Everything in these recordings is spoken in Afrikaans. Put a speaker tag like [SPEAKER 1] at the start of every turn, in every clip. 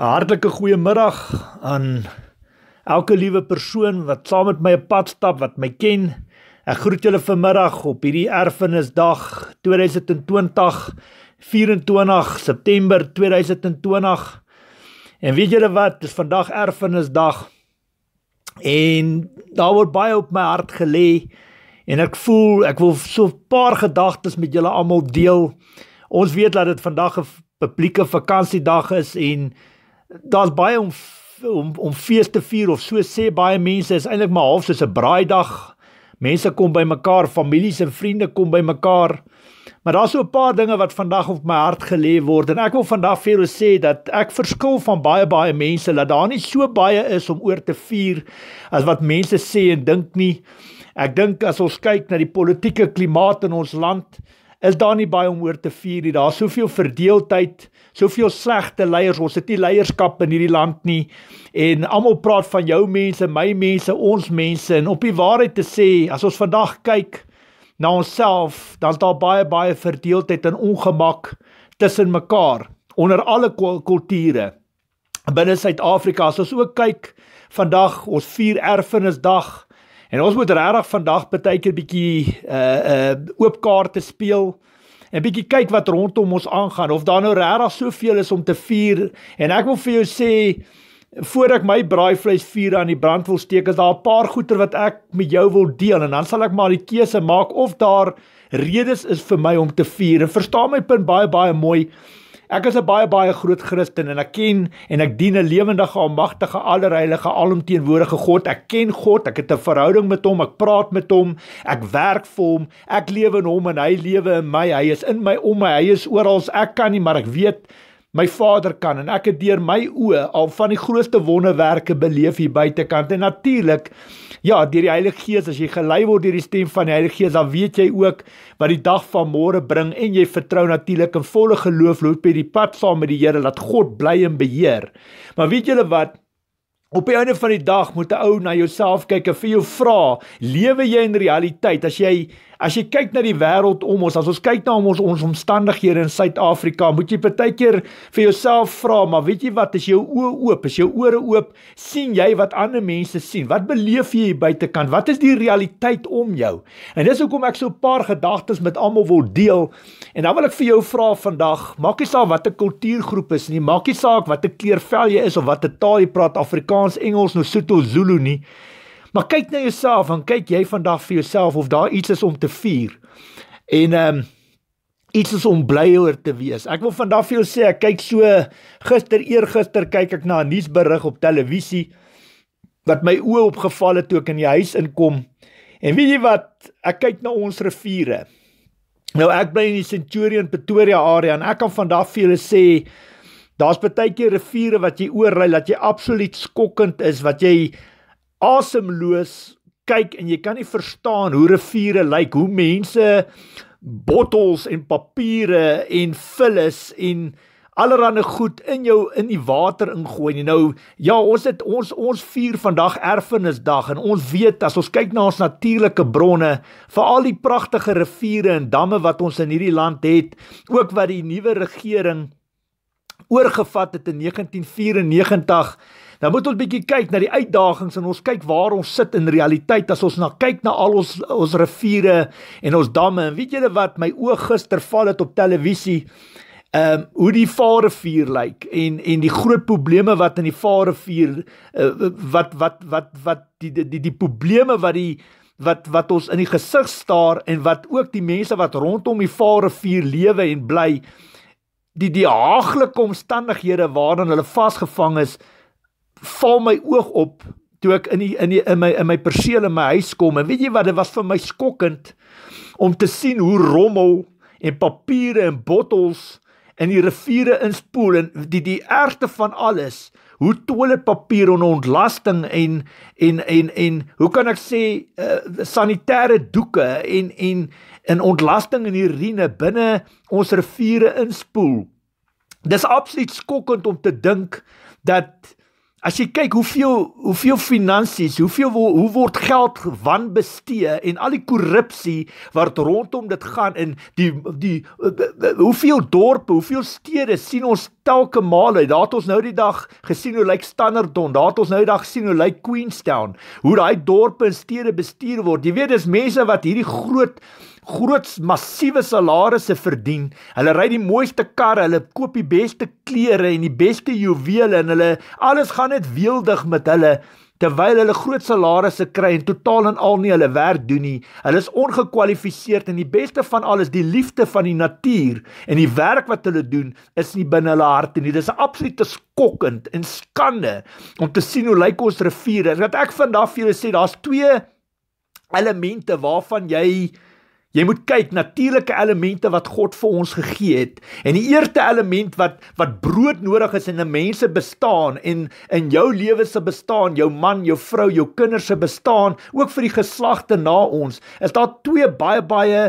[SPEAKER 1] 'n Hartlike goeiemiddag aan elke liewe persoon wat saam met my 'n pad stap, wat my ken. Ek groet julle vanmiddag op hierdie erfenisdag 2020 24 September 2020. En weet julle wat? Dis vandag erfenisdag. En daar word baie op my hart gelê en ek voel ek wil so 'n paar gedagtes met julle almal deel. Ons weet dat dit vandag 'n publieke vakansiedag is en daar's baie om om om fees te vier of so sê baie mense is eintlik maar half soos 'n braaidag. Mense kom by mekaar, families en vriende kom by mekaar. Maar daar's so 'n paar dinge wat vandag op my hart gelê word en ek wil vandag vir julle sê dat ek verskil van baie baie mense dat daar nie so baie is om oor te vier as wat mense sê en dink nie. Ek dink as ons kyk na die politieke klimaat in ons land, is daar nie baie om oor te vier nie. Daar's soveel verdeeldheid, soveel slegte leiers. Ons het nie leierskap in hierdie land nie. En almal praat van jou mense, my mense, ons mense en op die waarheid te sê, as ons vandag kyk na onsself, dan's daar baie baie verdeeldheid en ongemak tussen mekaar onder alle kulture binne Suid-Afrika. As ons ook kyk vandag ons vier erfenisdag En ons moet regtig vandag baie keer bietjie uh uh oop kaarte speel en bietjie kyk wat rondom ons aangaan of daar nou regtig soveel is om te vier. En ek wil vir jou sê voordat ek my braaivleis vuur aan die brand wil steek, is daar 'n paar goeie wat ek met jou wil deel en dan sal ek maar die keuse maak of daar redes is vir my om te vier. En verstaan my punt baie baie mooi. Ek is 'n baie baie groot Christen en ek ken en ek dien 'n lewendige, almagtige, allerheilige, alomteenwoordige God. Ek ken God, ek het 'n verhouding met hom, ek praat met hom, ek werk vir hom, ek lewe in hom en hy lewe in my. Hy is in my, om my, hy is oral. Ek kan nie, maar ek weet my Vader kan en ek het deur my oë al van die grootste wonderwerke beleef hier buitekant en natuurlik ja deur die Heilige Gees as jy gelei word deur die stem van die Heilige Gees dan weet jy ook wat die dag van môre bring en jy vertrou natuurlik in volle geloof loop jy die pad saam met die Here dat God bly en beheer maar weet julle wat Op die einde van die dag moet 'n ou na jouself kyk en vir jou vra, lewe jy in realiteit? As jy As jy kyk na die wêreld om ons, as ons kyk na ons ons omstandighede in Suid-Afrika, moet jy baie keer vir jouself vra, maar weet jy wat, as jou oë oop, as jou ore oop, sien jy wat ander mense sien? Wat beleef jy buitekant? Wat is die realiteit om jou? En dis hoekom ek so 'n paar gedagtes met almal wil deel. En dan wil ek vir jou vra vandag, maak nie saak wat 'n kultuurgroep is nie, maak nie saak wat 'n kleur vel jy is of wat 'n taal jy praat, Afrikaans, Engels, Nosotho, Zulu nie. Maar kyk na jouself en kyk jy vandag vir jouself of daar iets is om te vier. En ehm um, iets is om bly oor te wees. Ek wil vandag vir jou sê ek kyk so gister eergister kyk ek na 'n nuusberig op televisie wat my oë opgeval het toe ek in die huis inkom. En weet jy wat? Ek kyk na ons riviere. Nou ek bly in die Centurion Pretoria area en ek kan vandag vir julle sê daar's baie klein riviere wat jy oorry dat jy absoluut skokkend is wat jy asemloos kyk en jy kan nie verstaan hoe riviere lyk, hoe mense bottels en papiere en vullis en allerlei goed in jou in die water ingooi. Nou ja, ons het ons ons vier vandag erfenisdag en ons weet as ons kyk na ons natuurlike bronne, veral die pragtige riviere en damme wat ons in hierdie land het, ook wat die nuwe regering oorgevat het in 1994 Dan nou moet ons 'n bietjie kyk na die uitdagings en ons kyk waar ons sit in realiteit as ons na kyk na al ons ons riviere en ons damme. En weet julle wat my oë gister val het op televisie? ehm um, hoe die Vaalrivier lyk like, en en die groot probleme wat in die Vaalrivier uh, eh, wat wat wat wat die die die probleme wat die wat wat ons in die gesig staar en wat ook die mense wat rondom die Vaalrivier lewe en bly die die haaglike omstandighede waarin hulle vasgevang is val my oog op toe ek in die, in die, in my in my perseel in my huis kom en weet jy wat dit was vir my skokkend om te sien hoe rommel en papiere en bottels in die riviere inspoel en die die ergste van alles hoe toiletpapier en ontlasting en en en en hoe kan ek sê uh, sanitêre doeke en en in ontlasting en urine binne ons riviere inspoel dis absoluut skokkend om te dink dat As jy kyk hoeveel hoeveel finansies, hoeveel hoe word geld wanbestee en al die korrupsie wat rondom dit gaan in die die hoeveel dorpe, hoeveel stede sien ons telke male. Daar het ons nou die dag gesien hoe lyk like Standerton, daar het ons nou die dag gesien hoe lyk like Queenstown, hoe daai dorpe en stede bestuur word. Jy weet dis mense wat hierdie groot groot massiewe salarisse verdien. Hulle ry die mooiste karre, hulle koop die beste klere en die beste juwele en hulle alles gaan net weeldig met hulle terwyl hulle groot salarisse kry en totaal en al nie hulle werk doen nie. Hulle is ongekwalifiseerd en die beste van alles, die liefde van die natuur en die werk wat hulle doen is nie binne hulle harte nie. Dis 'n absolute skokkend en skande om te sien hoe lyk ons riviere. Wat ek vandag vir julle sê, daar's twee elemente waarvan jy Jy moet kyk natuurlike elemente wat God vir ons gegee het en die eerste element wat wat brood nodig is in 'n mens se bestaan en in jou lewe se bestaan, jou man, jou vrou, jou kinders se bestaan, ook vir die geslagte na ons, is daar twee baie baie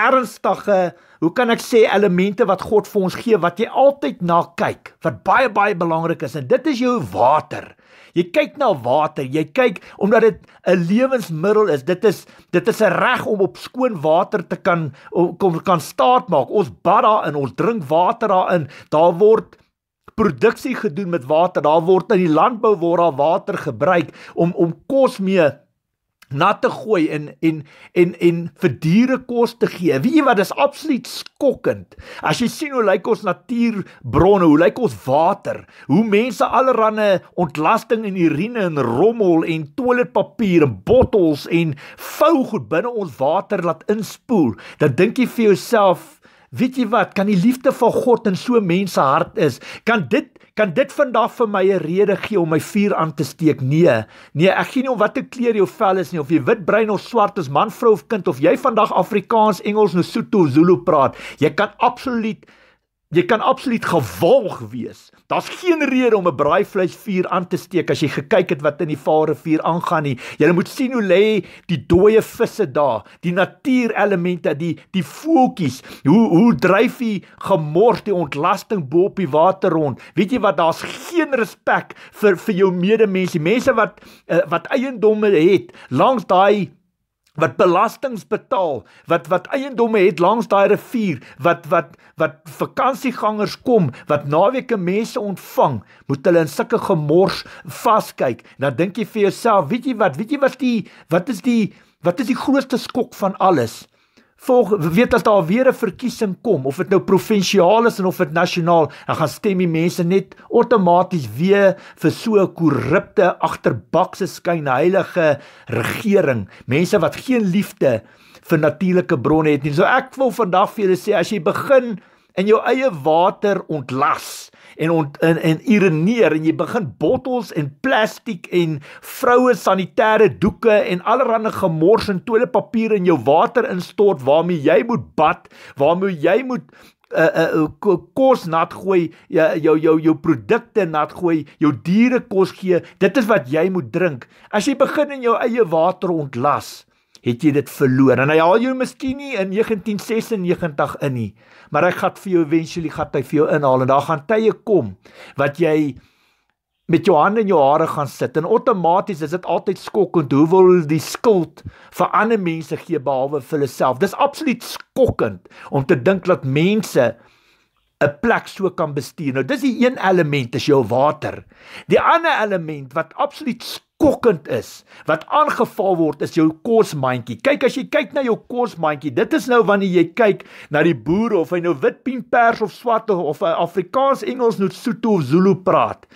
[SPEAKER 1] ernstige, hoe kan ek sê, elemente wat God vir ons gee wat jy altyd na kyk, wat baie baie belangrik is en dit is jou water. Jy kyk na water. Jy kyk omdat dit 'n lewensmiddel is. Dit is dit is 'n reg om op skoon water te kan kom kan staat maak. Ons bad daarin, ons drink water daarin. Daar word produksie gedoen met water. Daar word in die landbou word daar water gebruik om om kos mee nat te gooi en en en en vir diere kos te gee. Weet jy wat, dis absoluut skokkend. As jy sien hoe lyk ons natuurbronne, hoe lyk ons water, hoe mense allerlei ontlasting en urine en rommel en toiletpapier en bottels en vou goed binne ons water laat inspoel, dan dink jy vir jouself, weet jy wat, kan die liefde van God in so mense hart is? Kan dit Kan dit vandag vir my 'n rede gee om my vuur aan te steek? Nee. Nee, ek gee nie om watter kleur jou vel is nie, of jy wit, bruin of swart is, man, vrou of kind, of jy vandag Afrikaans, Engels, Lesotho of Zulu praat. Jy kan absoluut jy kan absoluut gewolg wees Daar's geen rede om 'n braaivleisvuur aan te steek as jy gekyk het wat in die Vaalrivier aangaan nie. Jy moet sien hoe lê die dooie visse daar, die natuurelemente, die die voeltjies, hoe hoe dryf hy gemors die ontlasting bo op die water rond. Weet jy wat? Daar's geen respek vir vir jou medemens, die mense wat uh, wat eiendomme het langs daai wat belastings betaal, wat wat eiendomme het langs daai rivier, wat wat wat vakansiegangers kom, wat naweke mense ontvang, moet hulle in sulke gemors vaskyk. Dan dink jy vir jouself, weet jy wat, weet jy wat die wat is die wat is die grootste skok van alles? volg weet dat daar weer 'n verkiesing kom of dit nou provinsiaal is en of dit nasionaal dan gaan stem die mense net outomaties weer vir so 'n korrupte agterbakse skynheilige regering mense wat geen liefde vir natuurlike bronne het nie so ek wil vandag vir julle sê as jy begin in jou eie water ontlas en ont, en, en ironeer en jy begin bottels en plastiek en vroue sanitêre doeke en allerlei gemors en toiletpapier in jou water instort waarmee jy moet bad, waarmee jy moet uh uh kos nat gooi jou ja, jou jou, jou produkte nat gooi jou diere kos gee dit is wat jy moet drink as jy begin in jou eie water ontlas het jy dit verloor. En hy haal jou miskien nie in 1996 in nie, maar hy gaan vir jou eventually gaan hy vir jou inhaal en daar gaan tye kom wat jy met jou hande in jou hare gaan sit en outomaties is dit altyd skokkend hoe wil die skuld vir ander mense gee behalwe vir hulle self. Dis absoluut skokkend om te dink dat mense 'n plek so kan bestuur. Nou dis die een element is jou water. Die ander element wat absoluut skokkend is, wat aangeval word is jou kosmandjie. Kyk as jy kyk na jou kosmandjie, dit is nou wanneer jy kyk na die boere of hy nou wit pien pers of swart of eh, Afrikaans, Engels, Nootsuto of Zulu praat.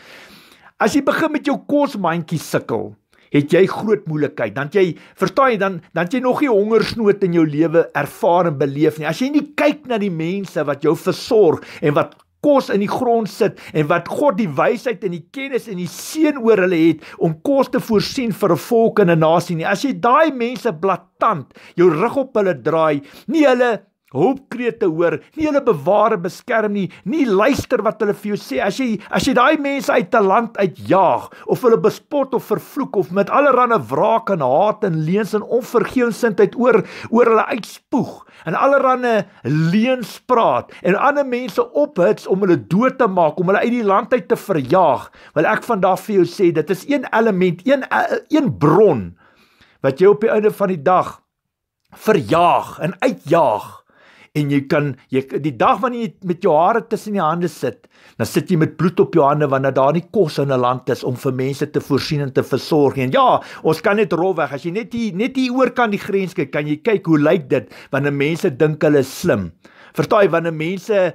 [SPEAKER 1] As jy begin met jou kosmandjie sukkel, het jy groot moeilikheid. Dan jy verstaan jy dan dan jy nog nie hongersnood in jou lewe ervaar en beleef nie. As jy nie kyk na die mense wat jou versorg en wat kos in die grond sit en wat God die wysheid en die kennis en die seën oor hulle het om kos te voorsien vir 'n volk en 'n nasie nie. As jy daai mense blaatant jou rug op hulle draai, nie hulle hoopkrete hoor, nie hulle beware beskerm nie, nie luister wat hulle vir jou sê. As jy as jy daai mense uit 'n land uitjaag of hulle bespot of vervloek of met allerlei wraak en haat en leuns en onvergewensindheid oor oor hulle uitspoeg en allerlei leuns praat en ander mense ophits om hulle dood te maak, om hulle uit die land uit te verjaag, wil ek van daar vir jou sê dit is een element, een een bron wat jy op die einde van die dag verjaag en uitjaag en jy kan jy die dag wanneer jy met jou hare tussen die hande sit, dan sit jy met bloed op jou hande wanneer daar nie kos in 'n land is om vir mense te voorsien en te versorg nie. Ja, ons kan net rolweg. As jy net hier net hier oor kan die grens kyk, kan jy kyk hoe lyk dit wanneer mense dink hulle is slim. Verstaan jy wanneer mense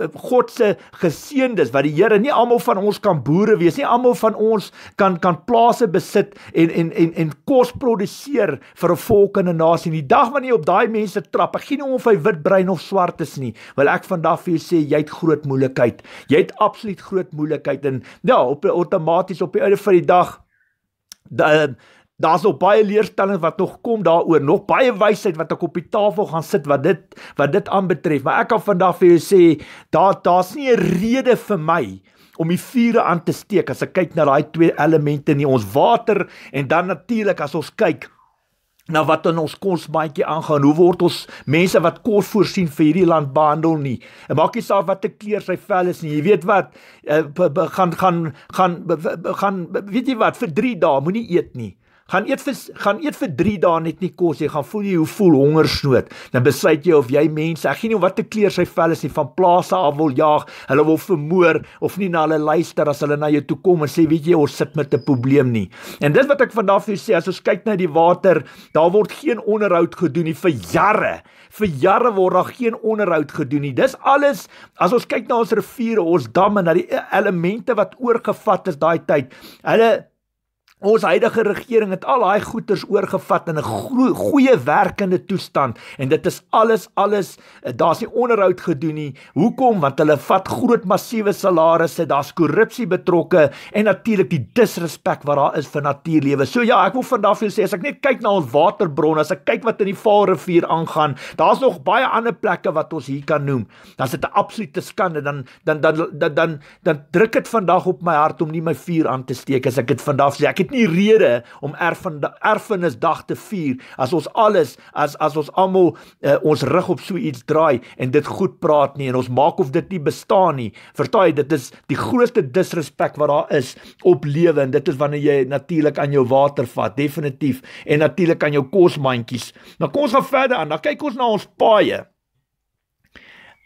[SPEAKER 1] God se geseëndes wat die Here nie almal van ons kan boere wees nie, almal van ons kan kan plase besit en en en en kos produseer vir 'n volk en 'n nasie. Die dag wanneer jy op daai mense trap, gee nie om of hy wit, bruin of swart is nie. Wil ek vandag vir jou sê jy het groot moeilikheid. Jy het absoluut groot moeilikheid en ja, op outomaties op die einde van die dag da, ehm, Daar's nog baie leerstellings wat nog kom daaroor, nog baie wysheid wat ek op die tafel gaan sit wat dit wat dit aanbetref. Maar ek kan vandag vir jou sê, daar daar's nie 'n rede vir my om die vure aan te steek as ek kyk na daai twee elemente nie, ons water en dan natuurlik as ons kyk nou wat dan ons kos baie aangaan hoe word ons mense wat kos voorsien vir hierdie land behandel nie en maak nie saak wat te kleur sy vel is nie jy weet wat eh, gaan gaan gaan gaan weet jy wat vir 3 dae moenie eet nie gaan eet vir gaan eet vir 3 dae net nie kos jy gaan voel jy hoe voel hongersnood dan besluit jy of jy mense ek gee nie om watter kleer sy vel is nie van plase af wil jaag hulle wil vermoor of nie na hulle luister as hulle na jou toe kom en sê weet jy ons sit met 'n probleem nie en dit wat ek vandag vir jou sê as ons kyk na die water daar word geen onderhoud gedoen nie vir jare vir jare word daar geen onderhoud gedoen nie dis alles as ons kyk na ons riviere ons damme na die e-, elemente wat oorgevat is daai tyd hulle Ons huidige regering het al daai goederes oorgevat in 'n goeie werkende toestand en dit is alles alles eh, daar's nie onderhoud gedoen nie. Hoekom? Want hulle vat groot massiewe salarisse, daar's korrupsie betrokke en natuurlik die disrespek wat daar is vir natuurlewe. So ja, ek wil vandag vir julle sê as ek net kyk na ons waterbronne, as ek kyk wat in die Vaalrivier aangaan, daar's nog baie ander plekke wat ons hier kan noem. Dan's dit 'n absolute skande dan dan dan dan dan, dan, dan druk dit vandag op my hart om nie my vuur aan te steek as ek dit vandag sê. Ek het nie rede om erfen erfenisdag te vier as ons alles as as ons almal uh, ons rug op so iets draai en dit goed praat nie en ons maak of dit nie bestaan nie. Vertaai dit is die grootste disrespek wat daar is op lewe en dit is wanneer jy natuurlik aan jou water vat definitief en natuurlik aan jou kosmandjies. Nou kom ons gaan verder aan. Dan nou, kyk ons na ons paaye.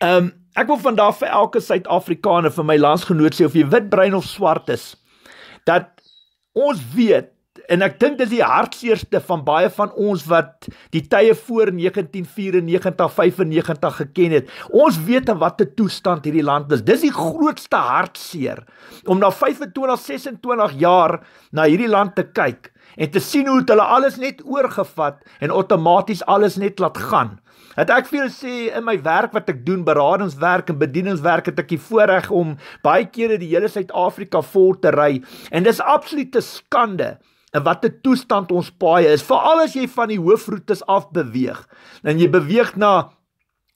[SPEAKER 1] Ehm um, ek wil vandag vir elke Suid-Afrikaner vir my landsgenoot sê of jy wit brein of swart is dat ons weet en ek dink dis die hartseerste van baie van ons wat die tye voor 1994 95 geken het. Ons weet in watter toestand hierdie land is. Dis die grootste hartseer om na 25 26 jaar na hierdie land te kyk en te sien hoe dit hulle alles net oorgevat en outomaties alles net laat gaan. Het ek veel sê in my werk wat ek doen, beradingswerk en bedieningswerk het ek die voorreg om baie kere die hele Suid-Afrika vol te ry en dis absolute skande en wat 'n toestand ons paai is veral as jy van die hoofroetes af beweeg en jy beweeg na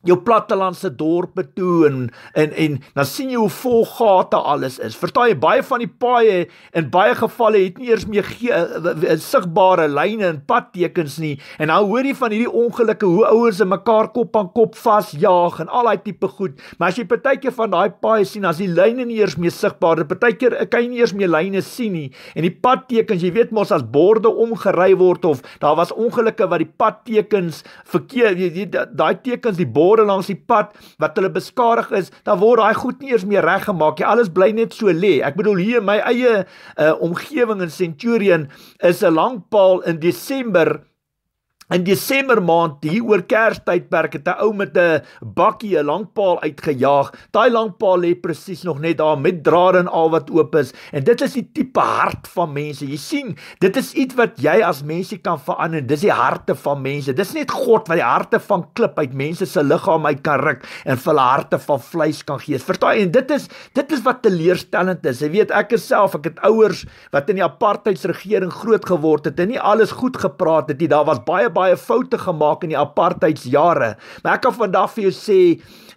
[SPEAKER 1] jou plattelandse dorpe toe en en en dan sien jy hoe vol gate alles is. Vertaal jy baie van die paaie in baie gevalle het nie eers meer eh, eh, eh, sigbare lyne en padtekens nie. En nou hoor jy van hierdie ongelukke hoe ouers se mekaar kop aan kop vasjaag en al daai tipe goed. Maar as jy partykeer van daai paaie sien, as die lyne nie eers meer sigbaar is, partykeer kan jy nie eers meer lyne sien nie. En die padtekens, jy weet mos as borde omgery word of daar was ongelukke wat die padtekens verkeer daai tekens die borde, borde langs die pad wat hulle beskadig is, dan word daai goed nie eers meer reggemaak nie. Alles bly net so lê. Ek bedoel hier in my eie uh, omgewing in Centurion is 'n lang paal in Desember In Desember maand hier oor Kerstydperk het 'n ou met 'n bakkie 'n langpaal uitgejaag. Daai langpaal lê presies nog net daar met drade en al wat oop is. En dit is die tipe hart van mense. Jy sien, dit is iets wat jy as mensie kan verander. Dis die harte van mense. Dis net God wat die harte van klip uit mense se liggaam uit kan ruk en vir hulle harte van vleis kan gee. Vertaai en dit is dit is wat teleurstellend is. Jy weet, ek self, ek het ouers wat in die apartheidsregering groot geword het en nie alles goed gepraat het nie. Daar was baie, baie baie foute gemaak in die apartheidsjare. Maar ek kan vandag vir jou sê,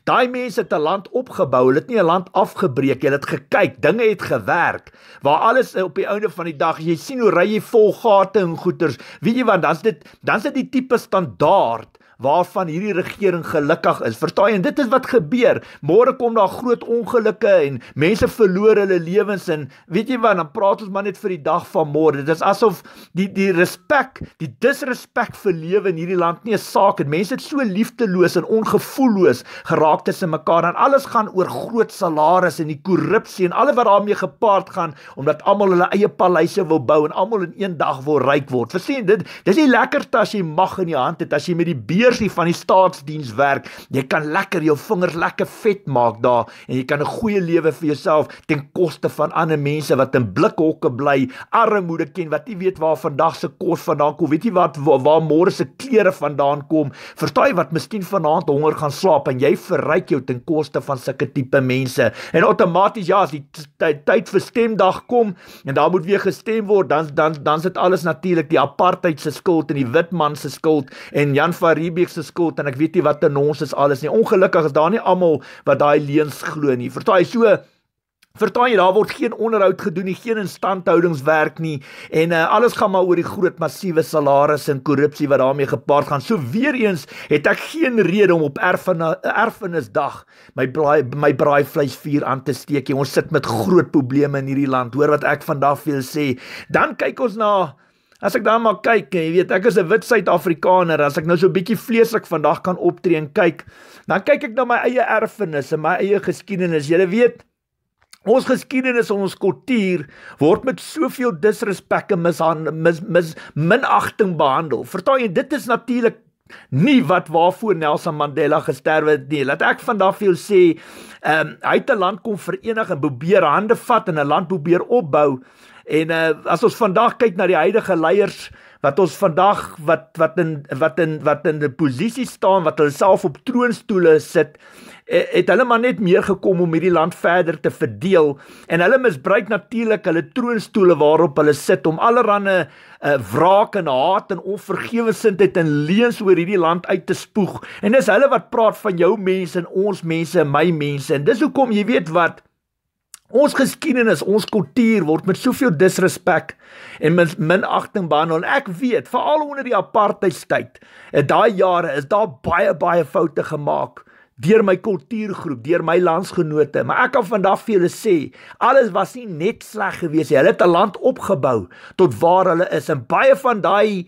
[SPEAKER 1] daai mense het 'n land opgebou. Hulle het nie 'n land afgebreek nie. Hulle het gekyk, dinge het gewerk. Waar alles op die einde van die dag, jy sien hoe ry jy vol gate en goeters. Weet jy want dan's dit dan's dit die tipe standaard waarvan hierdie regering gelukkig is. Vertaai en dit is wat gebeur. Môre kom daar groot ongelukke en mense verloor hulle lewens en weet jy wat, dan praat ons maar net vir die dag van môre. Dit is asof die die respek, die disrespek vir lewe in hierdie land nie 'n saak het. Mense is so liefdeloos en ongevoelloos geraak tussen mekaar en alles gaan oor groot salarisse en die korrupsie en alles wat daarmee gepaard gaan omdat almal hulle eie paleise wil bou en almal in een dag wil ryk word. Versien dit, dis nie lekker as jy mag in jou hand het as jy met die beer vingers nie van die staatsdiens werk. Jy kan lekker jou vingers lekker vet maak daar en jy kan 'n goeie lewe vir jouself ten koste van ander mense wat in blikhokke bly, armoede ken, wat nie weet waar vandag se kos vandaan kom, weet jy wat waar, waar môre se klere vandaan kom. Verstaan jy wat miskien vanaand honger gaan slaap en jy verryk jou ten koste van sulke tipe mense. En outomaties ja, as die tyd vir stemdag kom en daar moet weer gestem word, dan dan dan sit alles natuurlik die apartheid se skuld en die wit man se skuld en Jan van Riebe week se skuld en ek weet nie wat ten ons is alles nie. Ongelukkig is daar nie almal wat daai leuns glo nie. Vertel hy so Vertaal jy daar word geen onderhoud gedoen nie, geen instandhoudingswerk nie en uh, alles gaan maar oor die groot massiewe salarisse en korrupsie wat daarmee gepaard gaan. So weer eens het ek geen rede om op erfenis erfenisdag my braai my braaivleisvuur aan te steek nie. Ons sit met groot probleme in hierdie land. Hoor wat ek vandag vir julle sê. Dan kyk ons na As ek dan maar kyk, jy weet, ek is 'n wit Suid-Afrikaner, as ek nou so 'n bietjie vleeslik vandag kan optree en kyk, dan kyk ek na my eie erfenis en my eie geskiedenis. Jy weet, ons geskiedenis en ons kultuur word met soveel disrespek en mishan mis, mis minagting behandel. Vertaal jy dit is natuurlik nie wat waarvoor Nelson Mandela gesterf het nie. Laat ek vandag vir jou sê, ehm um, hy het 'n land kom verenig en probeer hande vat en 'n land probeer opbou En uh, as ons vandag kyk na die huidige leiers wat ons vandag wat wat in wat in wat in 'n posisie staan wat hulle self op troonstoele sit eh, het hulle maar net meer gekom om hierdie land verder te verdeel en hulle misbruik natuurlik hulle troonstoele waarop hulle sit om allerlei eh, wraak en haat en onvergewensindheid en leuns oor hierdie land uit te spoeg en dis hulle wat praat van jou mense en ons mense en my mense en dis hoekom jy weet wat Ons geskiedenis, ons kultuur word met soveel disrespek en min, minagting behandel. Ek weet, veral onder die apartheidstyd, in daai jare is daar baie baie foute gemaak deur my kultuurgroep, deur my landsgenote, maar ek kan vandag vir julle sê, alles was nie net sleg gewees nie. Hulle het 'n land opgebou tot waar hulle is en baie van daai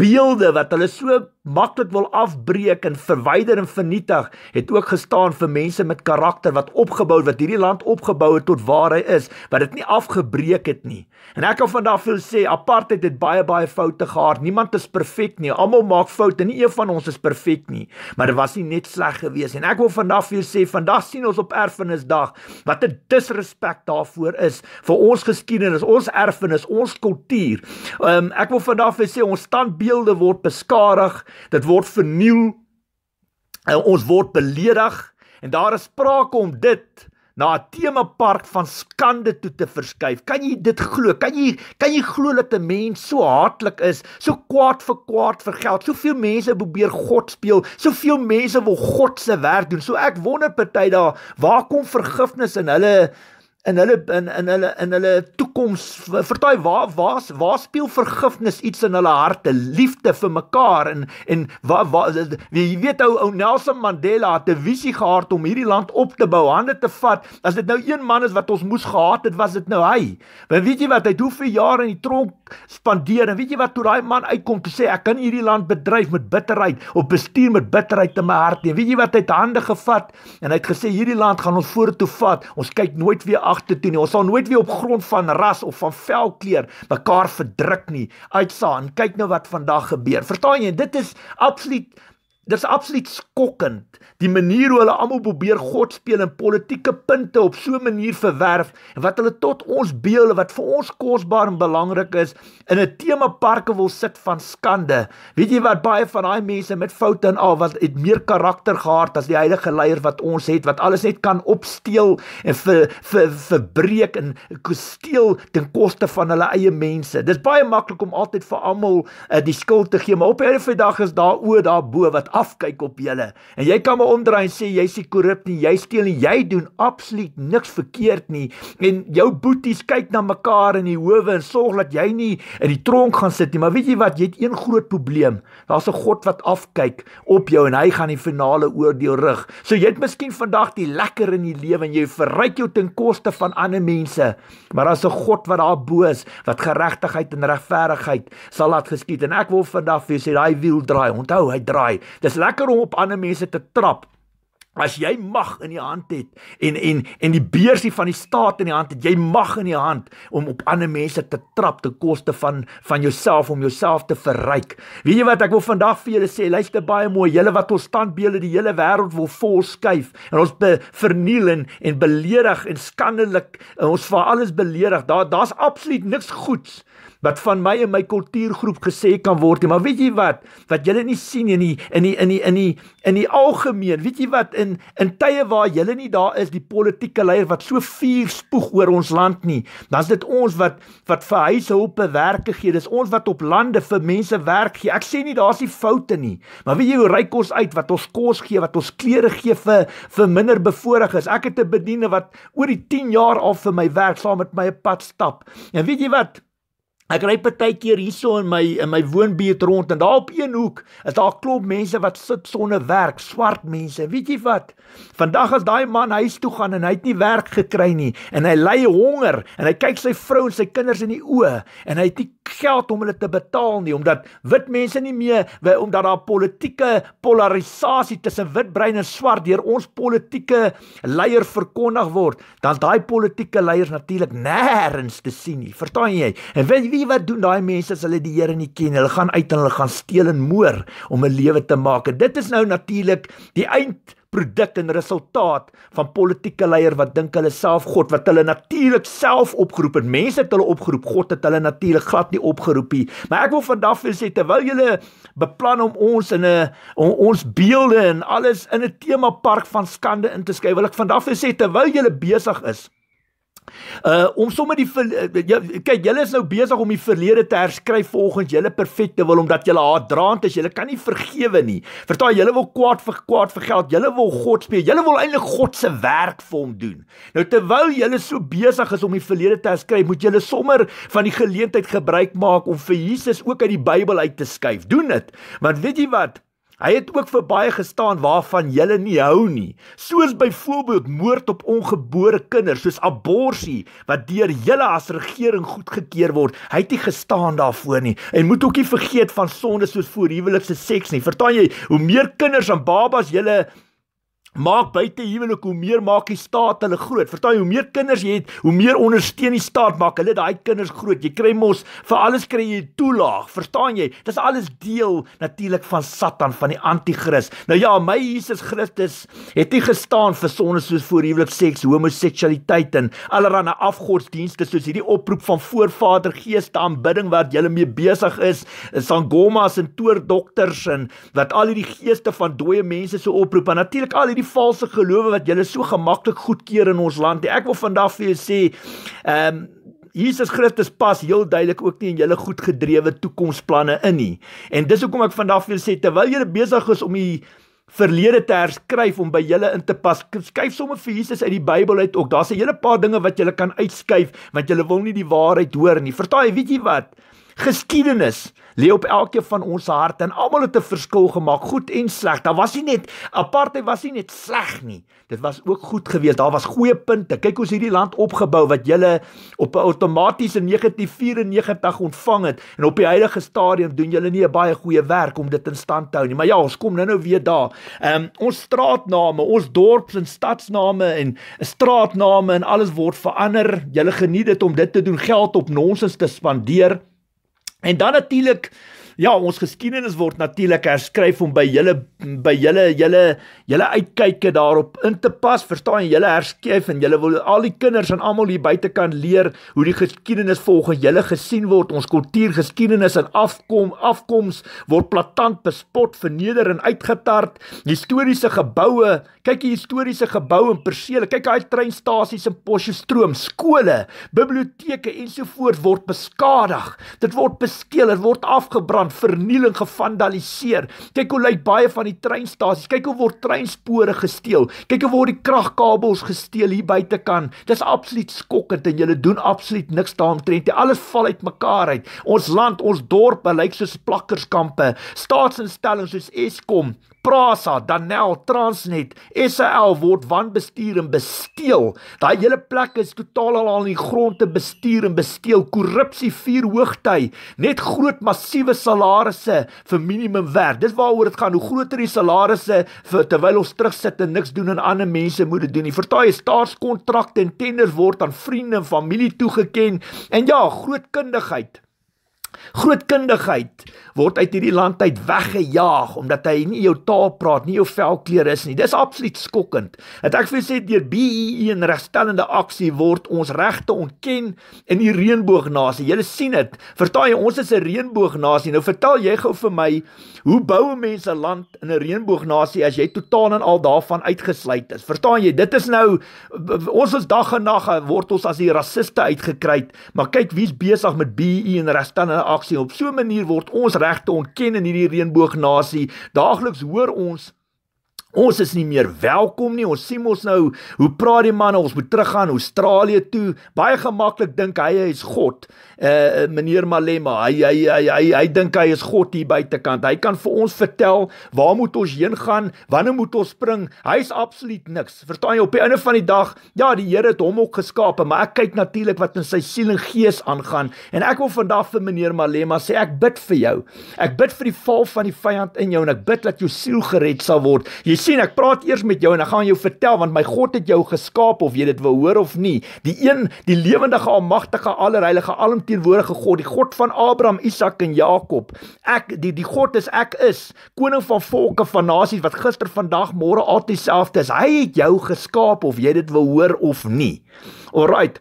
[SPEAKER 1] beelde wat hulle so maklik wil afbreek en verwyder en vernietig, het ook gestaan vir mense met karakter wat opgebou wat hierdie land opgebou het tot waar hy is, wat dit nie afgebreek het nie. En ek wil vandag wil sê apartheid het baie baie foute gehad. Niemand is perfek nie. Almal maak foute, nie een van ons is perfek nie. Maar dit was nie net sleg gewees nie. En ek wil vandag vir julle sê, vandag sien ons op erfenisdag wat 'n disrespek daarvoor is vir ons geskiedenis, ons erfenis, ons kultuur. Um, ek wil vandag vir julle sê ons standbeelde word beskadig. Dit word verniel. En eh, ons word beledig en daar is sprake om dit na 'n temapark van skande toe te verskuif. Kan jy dit glo? Kan jy kan jy glo dat 'n mens so haatlik is, so kwaad vir kwaad vir geld? Soveel mense probeer God speel, soveel mense wil God se werk doen. So ek wonder party daar, waar kom vergifnis in hulle in hulle in in hulle in hulle toekoms vertel waar waar waar speel vergifnis iets in hulle harte liefde vir mekaar en en waar waar jy weet ou ou Nelson Mandela het 'n visie gehad om hierdie land op te bou hande te vat as dit nou een man is wat ons moes gehad het was dit nou hy want weet jy wat hy doen vir jare in die tronk spandeer en weet jy wat toe daai man uitkom te sê ek kan hierdie land bedryf met bitterheid of bestuur met bitterheid in my hart nee weet jy wat hy het hande gevat en hy het gesê hierdie land gaan ons vorentoe vat ons kyk nooit weer ag te toe nie. Ons sal nooit weer op grond van ras of van velkleur mekaar verdruk nie. Uitsaan, kyk nou wat vandag gebeur. Verstaan jy? Dit is absoluut Dit's absoluut skokkend die manier hoe hulle almal probeer God speel en politieke punte op so 'n manier verwerf en wat hulle tot ons beelde wat vir ons kosbaar en belangrik is in 'n temaparke wil sit van skande. Weet jy wat baie van daai mense met foute en al wat het meer karakter gehad as die heilige leier wat ons het wat alles net kan opsteel en vir vir verbreek en steel ten koste van hulle eie mense. Dis baie maklik om altyd vir almal uh, die skuld te gee, maar op 'n ander dag is daar o daar bo wat afkyk op julle. En jy kan maar omdraai en sê jy's nie korrup nie, jy steel nie, jy doen absoluut niks verkeerd nie. En jou boeties kyk na mekaar in die howe en sorg dat jy nie in die tronk gaan sit nie. Maar weet jy wat? Jy het een groot probleem. Daar's 'n God wat afkyk op jou en hy gaan die finale oordeel rig. So jy het miskien vandag die lekker in die lewe en jy verryk jou ten koste van ander mense. Maar daar's 'n God wat daar boos wat geregtigheid en regverdigheid sal laat geskied. En ek wil vandag vir jou sê daai wiel draai. Onthou, hy draai. Dis lekker om op ander mense te trap. As jy mag in die hand het en en en die beursie van die staat in die hand het, jy mag in die hand om op ander mense te trap te koste van van jouself om jouself te verryk. Weet jy wat ek wil vandag vir julle sê? Luister baie mooi. Julle wat konstant beelde die hele wêreld wil volskuif en ons be, verniel en, en beledig en skandelik en ons vir alles beledig. Daar daar's absoluut niks goeds wat van my en my kultuurgroep gesê kan word nie. Maar weet jy wat? Wat julle nie sien nie in die, in die, in die, in die in die algemeen. Weet jy wat in in tye waar julle nie daar is die politieke leier wat so vuur spoeg oor ons land nie. Dan's dit ons wat wat vir huishulpe werke gee. Dis ons wat op lande vir mense werk gee. Ek sê nie daar's nie foute nie. Maar weet jy hoe ryk ons uit wat ons kos gee, wat ons klere gee vir vir minder bevoorreges. Ek het 'n bediener wat oor die 10 jaar al vir my werk saam met my op pad stap. En weet jy wat? Ek ry baie keer hierso in my in my woonbuurt rond en daar op een hoek is daar 'n klomp mense wat sit sonder werk, swart mense. Weet jy wat? Vandag as daai man huis toe gaan en hy het nie werk gekry nie en hy ly honger en hy kyk sy vrou en sy kinders in die oë en hy het nie geld om hulle te betaal nie omdat wit mense nie meer omdat daar politieke polarisasie tussen wit brein en swart deur ons politieke leier verkondig word, dan daai politieke leiers natuurlik nêrens te sien nie. Verstaan jy? En weet jy jy wat doen daai mense as hulle die Here nie ken? Hulle gaan uit en hulle gaan steel en moor om 'n lewe te maak. En dit is nou natuurlik die eind produk en resultaat van politieke leiers wat dink hulle self God wat hulle natuurlik self opgeroep het. Mense het hulle opgeroep, God het hulle natuurlik glad nie opgeroep nie. Maar ek wil vandag vir sê terwyl julle beplan om ons in 'n ons beelde en alles in 'n temapark van skande in te skuif, wil ek vandag vir sê terwyl julle besig is Uh om sommer die uh, ja, kyk julle is nou besig om die verlede te herskryf volgens julle perfekte wil omdat julle haatdraand is. Julle kan nie vergewe nie. Vertaal julle wil kwaad vir kwaad vir geld. Julle wil God speel. Julle wil eintlik God se werk vir hom doen. Nou terwyl julle so besig is om die verlede te herskryf, moet julle sommer van die geleentheid gebruik maak om vir Jesus ook uit die Bybel uit te skuif. Doen dit. Want weet jy wat? Hy het ook vir baie gestaan waarvan julle nie hou nie, soos byvoorbeeld moord op ongebore kinders, soos abortus wat deur julle as regering goedgekeur word. Hy het nie gestaan daarvoor nie en moet ook nie vergeet van sondes soos voorhuwelikse seks nie. Vertaan jy, hoe meer kinders en babas julle Maak buite huwelik hoe meer maak die staat hulle groot. Verstaan jy hoe meer kinders jy het, hoe meer ondersteun die staat maak hulle daai kinders groot. Jy kry mos vir alles kry jy toelaag. Verstaan jy? Dis alles deel natuurlik van Satan, van die anti-kris. Nou ja, my Jesus Christus het nie gestaan vir sondes soos voor huwelik seks, homoseksualiteit en allerlei afgodsdienste soos hierdie oproep van voorvader gees te aanbidding wat jy mee besig is, sangomas en toordokters en wat al hierdie geeste van dooie mense so oproep. En natuurlik al hierdie hierdie valse gelowe wat julle so gemaklik goedkeur in ons land. Ek wil vandag vir julle sê, ehm um, Jesus Christus pas heel duidelik ook nie in julle goedgedrewe toekomsplanne in nie. En dis hoekom ek vandag vir julle sê terwyl julle besig is om die verlede te herskryf om by julle in te pas, skuif sommer vir Jesus uit die Bybel uit ook. Daar's 'n hele paar dinge wat julle kan uitskuif want julle wil nie die waarheid hoor nie. Vertaai, weet jy wat? Geskiedenis lê op elke van ons harte en almal het 'n verskil gemaak, goed en sleg. Daar was nie net apartheid was nie net sleg nie. Dit was ook goed gewees. Daar was goeie punte. Kyk hoe ons hierdie land opgebou wat jy op 'n outomatiese 1994 ontvang het en op die huidige stadium doen julle nie 'n baie goeie werk om dit in stand te hou nie. Maar ja, ons kom nou-nou weer daar. Ehm um, ons straatname, ons dorps en stadsname en straatname en alles word verander. Julle geniet dit om dit te doen, geld op nonsens te spandeer. En dan natuurlik Ja, ons geskiedenis word natuurlik herskryf om by julle by julle julle julle uitkyke daarop in te pas. Verstaan jy? Julle herskryf en julle wil al die kinders en almal hier buite kan leer hoe die geskiedenis volgens julle gesien word. Ons kultuur, geskiedenis en afkom afkoms word platant bespot, verneder en uitgetart. Historiese geboue, kyk hier historiese geboue en perseel. Kyk daai treinstasies in Potchefstroom, skole, biblioteke ensovoorts word beskadig. Dit word beskeel, dit word afgebrand brand, vernieling, gevandaliseer. Kyk hoe lyk baie van die treinstasies. Kyk hoe word treinspore gesteel. Kyk hoe word die kragkabels gesteel hier buitekant. Dis absoluut skokkend en julle doen absoluut niks daaroor nie. Alles val uitmekaar uit. Ons land, ons dorpe lyk soos plakkerskampe. Staatsinstellings soos Eskom Prasa, Danel, Transnet, SAL word wanbestuur en besteel. Daai hele plek is totaal al aan die grond te bestuur en besteel. Korrupsie vier hoogtye. Net groot massiewe sal salarisse vir minimum werk. Dis waaroor dit gaan. Hoe groter die salarisse vir terwyl ons terugsit en niks doen en ander mense moet dit doen. Die vertaai staatskontrakte en tenders word aan vriende en familie toegeken. En ja, groot kundigheid Groot kundigheid word uit hierdie land uit weggejaag omdat hy nie jou taal praat nie, jou velkleur is nie. Dis absoluut skokkend. Het ek vir sê deur BEE en regstellende aksie word ons regte ontken in die reënboognasie. Julle sien dit. Vertaal jy ons is 'n reënboognasie. Nou vertel jy gou vir my, hoe bou 'n mens 'n land in 'n reënboognasie as jy totaal en al daarvan uitgesluit is? Vertaal jy, dit is nou ons is dag en nag word ons as die rassiste uitgekryd, maar kyk wie's besig met BEE en regstellende aksie. Op so 'n manier word ons regte ontken in hierdie reënboognasie. Daagliks hoor ons Ons is nie meer welkom nie. Ons sien mos nou, hoe praat die manne? Ons moet teruggaan Australië toe. Baie gemaklik dink hy hy is God. Eh uh, meneer Malema, hy hy hy hy, hy dink hy is God hier buitekant. Hy kan vir ons vertel waar moet ons heen gaan? Wanneer moet ons spring? Hy is absoluut niks. Verstaan jy op die einde van die dag, ja, die Here het hom ook geskaap, maar ek kyk natuurlik wat in sy siel en gees aangaan. En ek wil vandag vir meneer Malema sê ek bid vir jou. Ek bid vir die val van die vyand in jou en ek bid dat jou siel gered sal word. Jy sien, ek praat eers met jou en dan gaan ek jou vertel want my God het jou geskaap of jy dit wil hoor of nie. Die een, die lewendige almagtige allerheilige alomteenwoordige God, die God van Abraham, Isak en Jakob. Ek die die God is ek is, koning van volke van nasies wat gister, vandag, môre altyd dieselfde is. Hy het jou geskaap of jy dit wil hoor of nie. Alrite.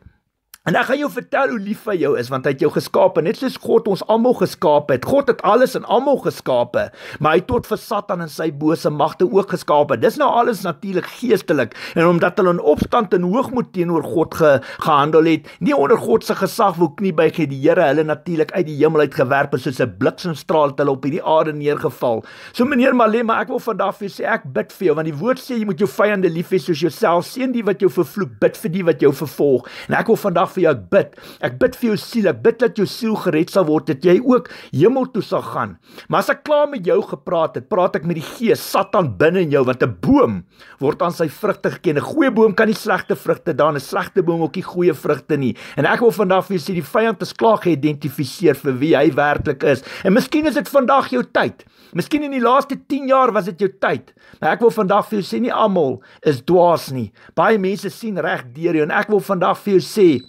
[SPEAKER 1] En ek gaan jou vertel hoe lief hy jou is want hy het jou geskaap net soos God ons almal geskaap het. God het alles en almal geskaap, maar hy het tot vir Satan en sy bose magte ook geskaap. Dis nou alles natuurlik geestelik en omdat hulle in opstand en hoogmoed teenoor God ge, gehandel het, nie onder God se gesag wou knie buig het die Here hulle natuurlik uit die hemel uit gewerp soos 'n bliksemstraal het hulle op hierdie aarde neergeval. So meneer Malema, ek wil vandag vir sê ek bid vir jou want die woord sê jy moet jou vyande lief hê soos jouself. Seën die wat jou vervloek, bid vir die wat jou vervolg. En ek wil vandag vir jou bid. Ek bid vir jou siel. Ek bid dat jou siel gered sal word, dat jy ook hemel toe sal gaan. Maar as ek klaar met jou gepraat het, praat ek met die Gees, Satan binne in jou, want 'n boom word aan sy vrugte geken. 'n Goeie boom kan nie slegte vrugte dra nie. 'n Slegte boom ook nie goeie vrugte nie. En ek wil vandag vir jou sê die vyand is klaar geïdentifiseer vir wie hy werklik is. En miskien is dit vandag jou tyd. Miskien in die laaste 10 jaar was dit jou tyd. Maar ek wil vandag vir jou sê nie almal is dwaas nie. Baie mense sien reg deur jou en ek wil vandag vir jou sê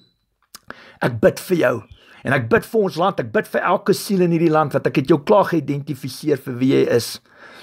[SPEAKER 1] Ek bid vir jou. En ek bid vir ons land, ek bid vir elke siel in hierdie land wat ek het jou klaar geïdentifiseer vir wie jy is.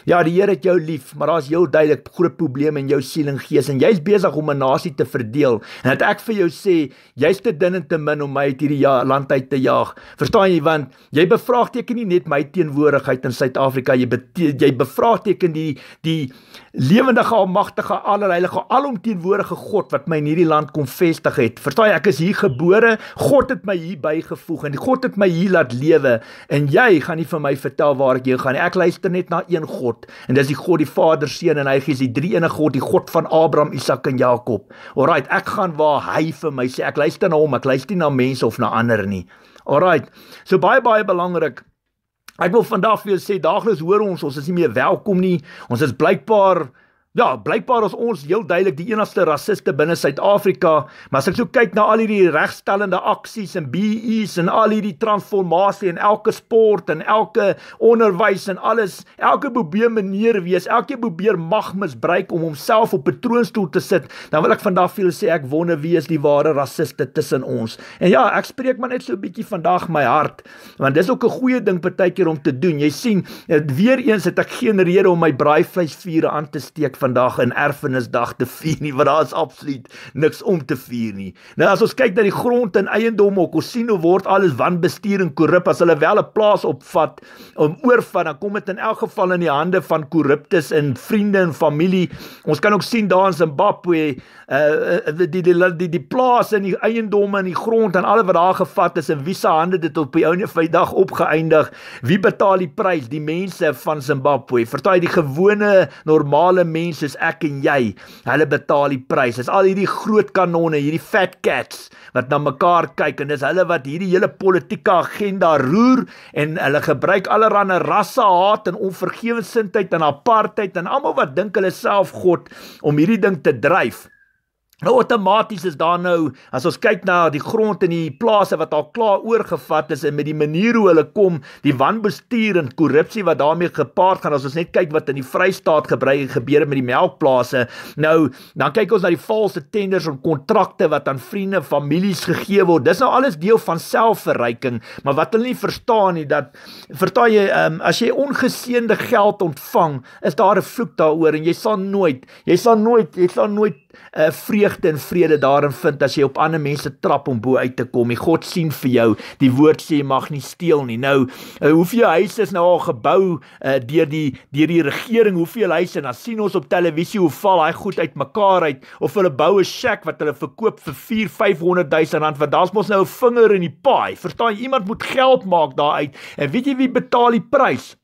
[SPEAKER 1] Ja, die Here het jou lief, maar daar's heel duidelik groot probleme in jou siel en gees en jy's besig om 'n nasie te verdeel. En dat ek vir jou sê, jy's te dun en te min om my uit hierdie ja-, land uit te jaag. Verstaan jy want jy bevraagteken nie net my teenwoordigheid in Suid-Afrika, jy jy bevraagteken die die lewendige almagtige allerheilige alomteenwoordige God wat my in hierdie land kom vestig het. Verstaan jy, ek is hier gebore. God het my hier bygevoeg en God het my hier laat lewe. En jy gaan nie vir my vertel waar ek heen gaan nie. Ek luister net na een God en dis die God die Vader, Seun en Heilige Gees, die Drie-enige God, die God van Abraham, Isak en Jakob. Alraait, ek gaan waar hy vir my sê. Ek luister na hom, ek luister nie na mense of na ander nie. Alraait. So baie baie belangrik. Ek wil vandag vir jou sê daagliks hoor ons ons is nie meer welkom nie. Ons is blykbaar Ja, blykbaar is ons heel duidelik die enigste rassiste binne Suid-Afrika, maar as ek so kyk na al hierdie regstellende aksies en BEs en al hierdie transformasie en elke sport en elke onderwys en alles, elke probeer meneer wees, elke probeer mag misbruik om homself op 'n troonstoel te sit, dan wil ek vandag vir julle sê ek wonder wie is die ware rassiste tussen ons. En ja, ek spreek maar net so 'n bietjie vandag my hart, want dis ook 'n goeie ding partykeer om te doen. Jy sien, eh, weer eens het ek geen rede om my braaivleisvuur aan te steek vandag in erfenisdag te vier nie want daar is absoluut niks om te vier nie. Nou as ons kyk na die grond en eiendom hoe Kusino word alles wanbestuur en korrup as hulle wel 'n plaas opvat om oor van dan kom dit in elk geval in die hande van korruptes en vriende en familie. Ons kan ook sien daar in Zimbabwe uh die die die die plase en die eiendomme en die grond en alles wat daar gevat is in wie se hande dit op die ouene Vrydag opgeëindig. Wie betaal die prys? Die mense van Zimbabwe. Vertel die gewone normale mense mense soos ek en jy, hulle betaal die prys. Dis al hierdie groot kanonne, hierdie fat cats wat na mekaar kyk en dis hulle wat hierdie hele politieke agenda roer en hulle gebruik allerlei rassehaat en onvergewensindheid en apartheid en almal wat dink hulle self God om hierdie ding te dryf. Nou outomaties is daar nou as ons kyk na die grond en die plase wat al klaar oorgevat is en met die manier hoe hulle kom, die wanbestuur en korrupsie wat daarmee gepaard gaan as ons net kyk wat in die Vrystaat gebeur en gebeur met die melkplase. Nou, dan kyk ons na die valse tenders en kontrakte wat aan vriende, families gegee word. Dis nou alles deel van selfverryking, maar wat hulle nie verstaan nie dat vertaal jy um, as jy ongeseënde geld ontvang, is daar 'n vloek daaroor en jy sal nooit, jy sal nooit, jy sal nooit uh, vreugde en vrede daarin vind as jy op ander mense trap om bo uit te kom. Die God sien vir jou. Die woord sê jy mag nie steel nie. Nou, uh, hoeveel huise is nou al gebou uh, deur die deur die regering? Hoeveel huise? Dan sien ons op televisie hoe val daai goed uitmekaar uit of hulle bou 'n shack wat hulle verkoop vir 4, 500 000 rand, want daar's mos nou 'n vinger in die paai. Verstaan jy? Iemand moet geld maak daaruit. En weet jy wie betaal die prys?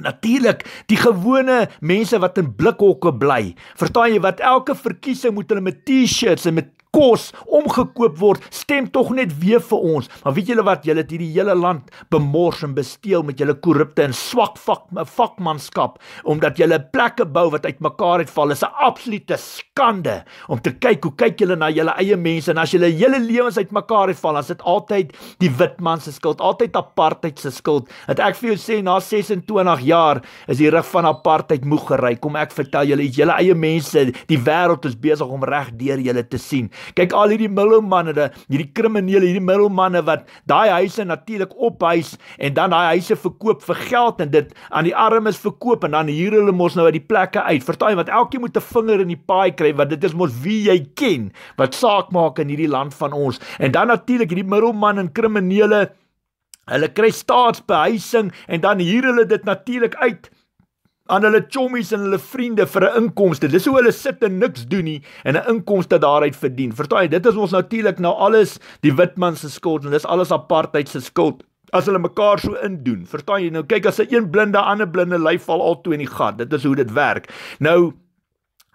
[SPEAKER 1] Natuurlik, die gewone mense wat in blikhokke bly, vertaai jy wat elke verkiesing moet hulle met T-shirts en met kos omgekoop word, stem tog net weer vir ons. Maar weet julle wat? Julle het hierdie hele land bemors en besteel met julle korrupte en swak vak, vakmanskap omdat julle plekke bou wat uitmekaar val. Dis 'n absolute skande om te kyk hoe kyk julle na julle eie mense en as julle hele lewens uitmekaar val, as dit altyd die wit man se skuld, altyd apartheid se skuld. Het ek vir jou sê na 26 jaar is die rug van apartheid moeg gery. Kom ek vertel julle, julle eie mense, die wêreld is besig om reg deur julle te sien. Kyk al hierdie middelmanne, hierdie kriminele, hierdie middelmanne wat daai huise natuurlik ophuis en dan daai huise verkoop vir geld en dit aan die armes verkoop en dan huur hulle mos nou uit die plekke uit. Verstaan jy wat elkeen moet 'n vinger in die paai kry want dit is mos wie jy ken wat saak maak in hierdie land van ons. En dan natuurlik hierdie middelman en kriminele Hulle kry staatsbehuising en dan huur hulle dit natuurlik uit aan hulle chommies en hulle vriende vir 'n inkomste. Dis hoe hulle sit en niks doen nie en 'n inkomste daaruit verdien. Verstaan jy? Dit is ons natuurlik nou alles die witman se skuld en dis alles apartheid se skuld as hulle mekaar so indoen. Verstaan jy? Nou kyk as 'n een blinde ander blinde lyf val al twee in die gat. Dit is hoe dit werk. Nou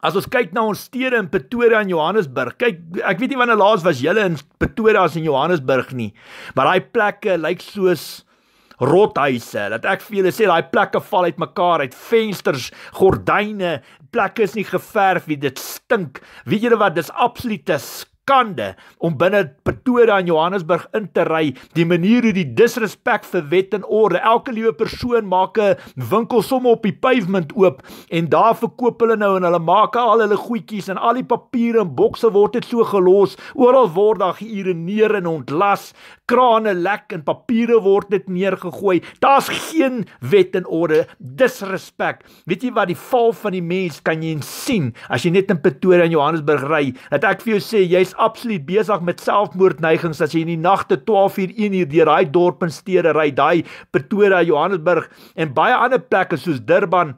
[SPEAKER 1] As ons kyk na ons stede in Pretoria en Johannesburg, kyk, ek weet nie wanneer laas was julle in Pretoria as in Johannesburg nie, maar daai plekke lyk soos uh rothuise dat ek vir julle sê daai plekke val uit mekaar uit vensters gordyne plekke is nie geverf wie dit stink weet julle wat dis absolute skande om binne Pretoria en Johannesburg in te ry die manier hoe die disrespek vir wet en orde elke liewe persoon maak 'n winkel somme op die pavement oop en daar verkoop hulle nou en hulle maak al hulle goedjies en al die papiere en bokse word dit so gelos oral word daar geïrineer en ontlas krane lek en papiere word net neergegooi. Daar's geen wet en orde, disrespek. Weet jy wat die val van die mens kan jy sien as jy net in Pretoria en Johannesburg ry? Dat ek vir jou sê jy's absoluut besig met selfmoordneigings as jy in die nagte 12 uur 1 uur deur daai dorpe en stede ry, daai Pretoria, Johannesburg en baie ander plekke soos Durban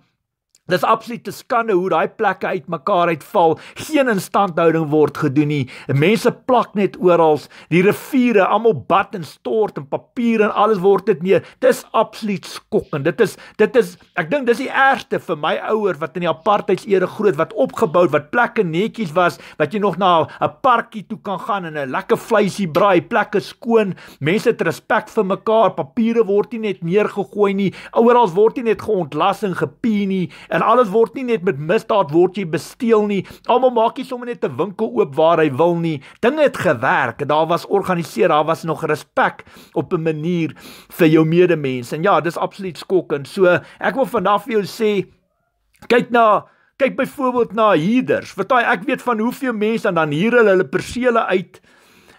[SPEAKER 1] Dis absoluut te skande hoe daai plekke uitmekaar uitval. Geen instandhouding word gedoen nie. Mense plak net oral. Die riviere, almal bad en stort en papier en alles word dit nie. Dis absoluut skokkend. Dit is dit is ek dink dis die ergste vir my ouers wat in die apartheidsere groot wat opgebou wat plekke netjies was wat jy nog na 'n parkie toe kan gaan en 'n lekker vleisie braai, plekke skoon, mense het respek vir mekaar, papiere word nie net neergegooi nie. Oral word nie net geontlassing gepie nie. Uh, en alles word nie net met misdaad word jy besteel nie. Almal maak nie sommer net 'n winkel oop waar hy wil nie. Dinge het gewerk. Daar was georganiseer, daar was nog respek op 'n manier vir jou medemens. En ja, dis absoluut skokkend. So ek wil vandag vir jou sê kyk na kyk byvoorbeeld na huurders. Wat daai ek weet van hoeveel mense dan huur hulle hulle persele uit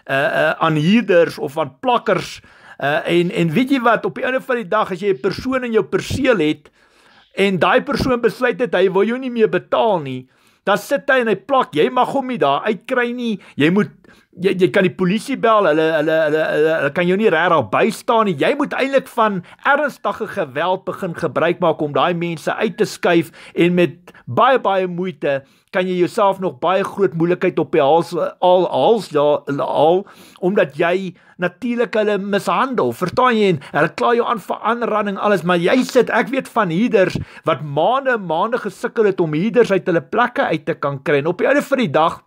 [SPEAKER 1] uh uh aan huurders of aan plakkers. Uh, en en weet jy wat op die einde van die dag as jy 'n persoon in jou perseel het, en daai persoon besluit het, hy wil jou nie meer betaal nie, dan sit hy en hy plak, jy mag hom nie daar uitkry nie. Jy moet jy jy kan die polisie bel. Hulle hulle hulle hulle, hulle kan jou nie regtig bystaan nie. Jy moet eintlik van ernstige geweld begin gebruik maak om daai mense uit te skuif en met baie baie moeite kan jy jouself nog baie groot moeilikheid op die hals al hals ja al omdat jy natuurlik hulle mishandel verstaan jy en hulle kla jou aan vir aanranding alles maar jy sit ek weet van hierders wat maande maande gesukkel het om hierders uit hulle plekke uit te kan kry en op die einde van die dag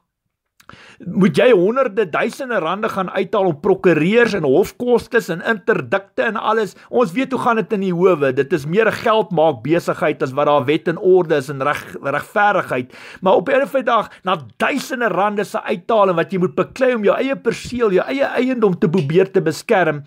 [SPEAKER 1] moet jy honderde duisende rande gaan uithaal op prokureurs en hofkoste en interdikte en alles. Ons weet hoe gaan dit in die howe. Dit is meer 'n geld maak besigheid as wat daar wet en orde is en reg regverdigheid. Maar op 'n vyfdag na duisende rande se uithaal en wat jy moet beklei om jou eie perseel, jou eie eiendom te probeer te beskerm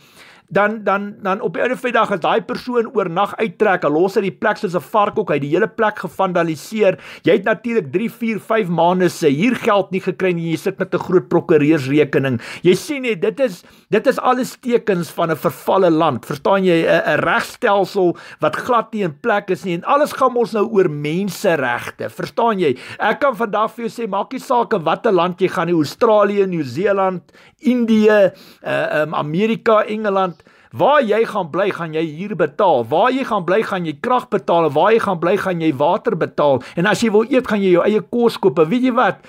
[SPEAKER 1] dan dan dan op die ander Vrydag as daai persoon oornag uittrek, hy los uit die plek soos 'n varkok, hy die hele plek gevandaliseer. Jy het natuurlik 3, 4, 5 maande se huurgeld nie gekry nie. Jy sit met 'n groot prokureursrekening. Jy sien net, dit is dit is alles tekens van 'n vervalle land. Verstaan jy 'n 'n regstelsel wat glad nie in plek is nie en alles gaan mos nou oor menseregte. Verstaan jy? Ek kan vandag vir jou sê maak nie saak watter land jy gaan nie, Australië, New Zealand, Indië, uh, um, Amerika, Engeland. Waar jy gaan bly, gaan jy huur betaal. Waar jy gaan bly, gaan jy krag betaal. Waar jy gaan bly, gaan jy water betaal. En as jy wil eet, gaan jy jou eie kos koop. En weet jy wat?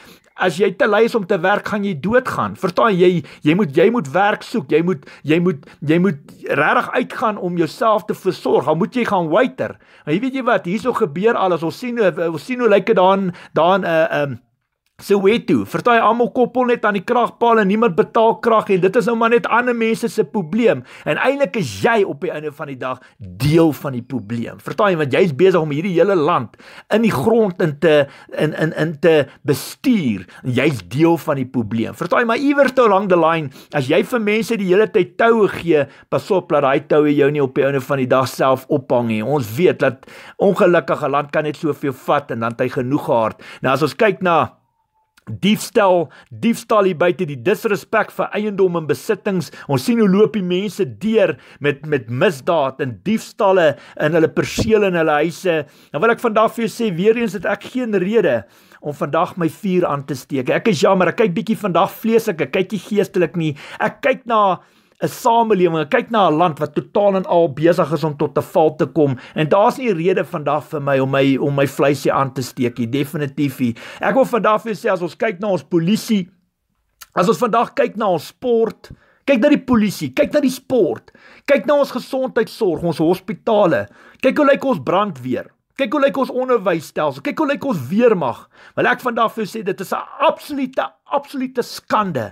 [SPEAKER 1] As jy te lui is om te werk, gaan jy doodgaan. Verstaan jy? Jy moet jy moet werk soek. Jy moet jy moet jy moet regtig uitgaan om jouself te versorg. Dan moet jy gaan waiter. Maar jy weet jy wat? Hierso gebeur alles. Ons sien eh, ons sien hoe lyk dit dan dan 'n uh, eh, 'n um, ehm, Soweto, vertaai almal koppel net aan die kragpaal en niemand betaal krag nie. Dit is nou maar net ander mense se probleem. En eintlik is jy op die einde van die dag deel van die probleem. Vertaai want jy's besig om hierdie hele land in die grond in te in in in te bestuur. Jy's deel van die probleem. Vertaai maar iewers te lank die lyn as jy vir mense die hele tyd toue gee, pasop dat daai toue jou nie op die einde van die dag self ophang nie. Ons weet dat ongelukkige land kan net soveel vat en dan het hy genoeg gehad. Nou as ons kyk na diefstal, diefstal hier buite, die disrespek vir eiendom en besittings. Ons sien hoe loop die mense deur met met misdaad en diefstalle in hulle persele en hulle huise. Nou wil ek vandag vir jou sê weer eens dat ek geen rede om vandag my vuur aan te steek. Ek is jammer, ek kyk bietjie vandag vleeslik, ek kyk nie geestelik nie. Ek kyk na 'n samelewing, kyk na 'n land wat totaal en al besig is om tot 'n val te kom en daar's nie rede vandag vir my om my om my vleisie aan te steek nie, definitief nie. Ek wil vandag vir sê as ons kyk na ons polisie, as ons vandag kyk na ons sport, kyk na die polisie, kyk na die sport, kyk na ons gesondheidsorg, ons hospitale. Kyk hoe lyk ons brandweer? Kyk hoe lyk ons onderwysstelsel? Kyk hoe lyk ons weermag? Wil ek vandag vir sê dit is 'n absolute absolute skande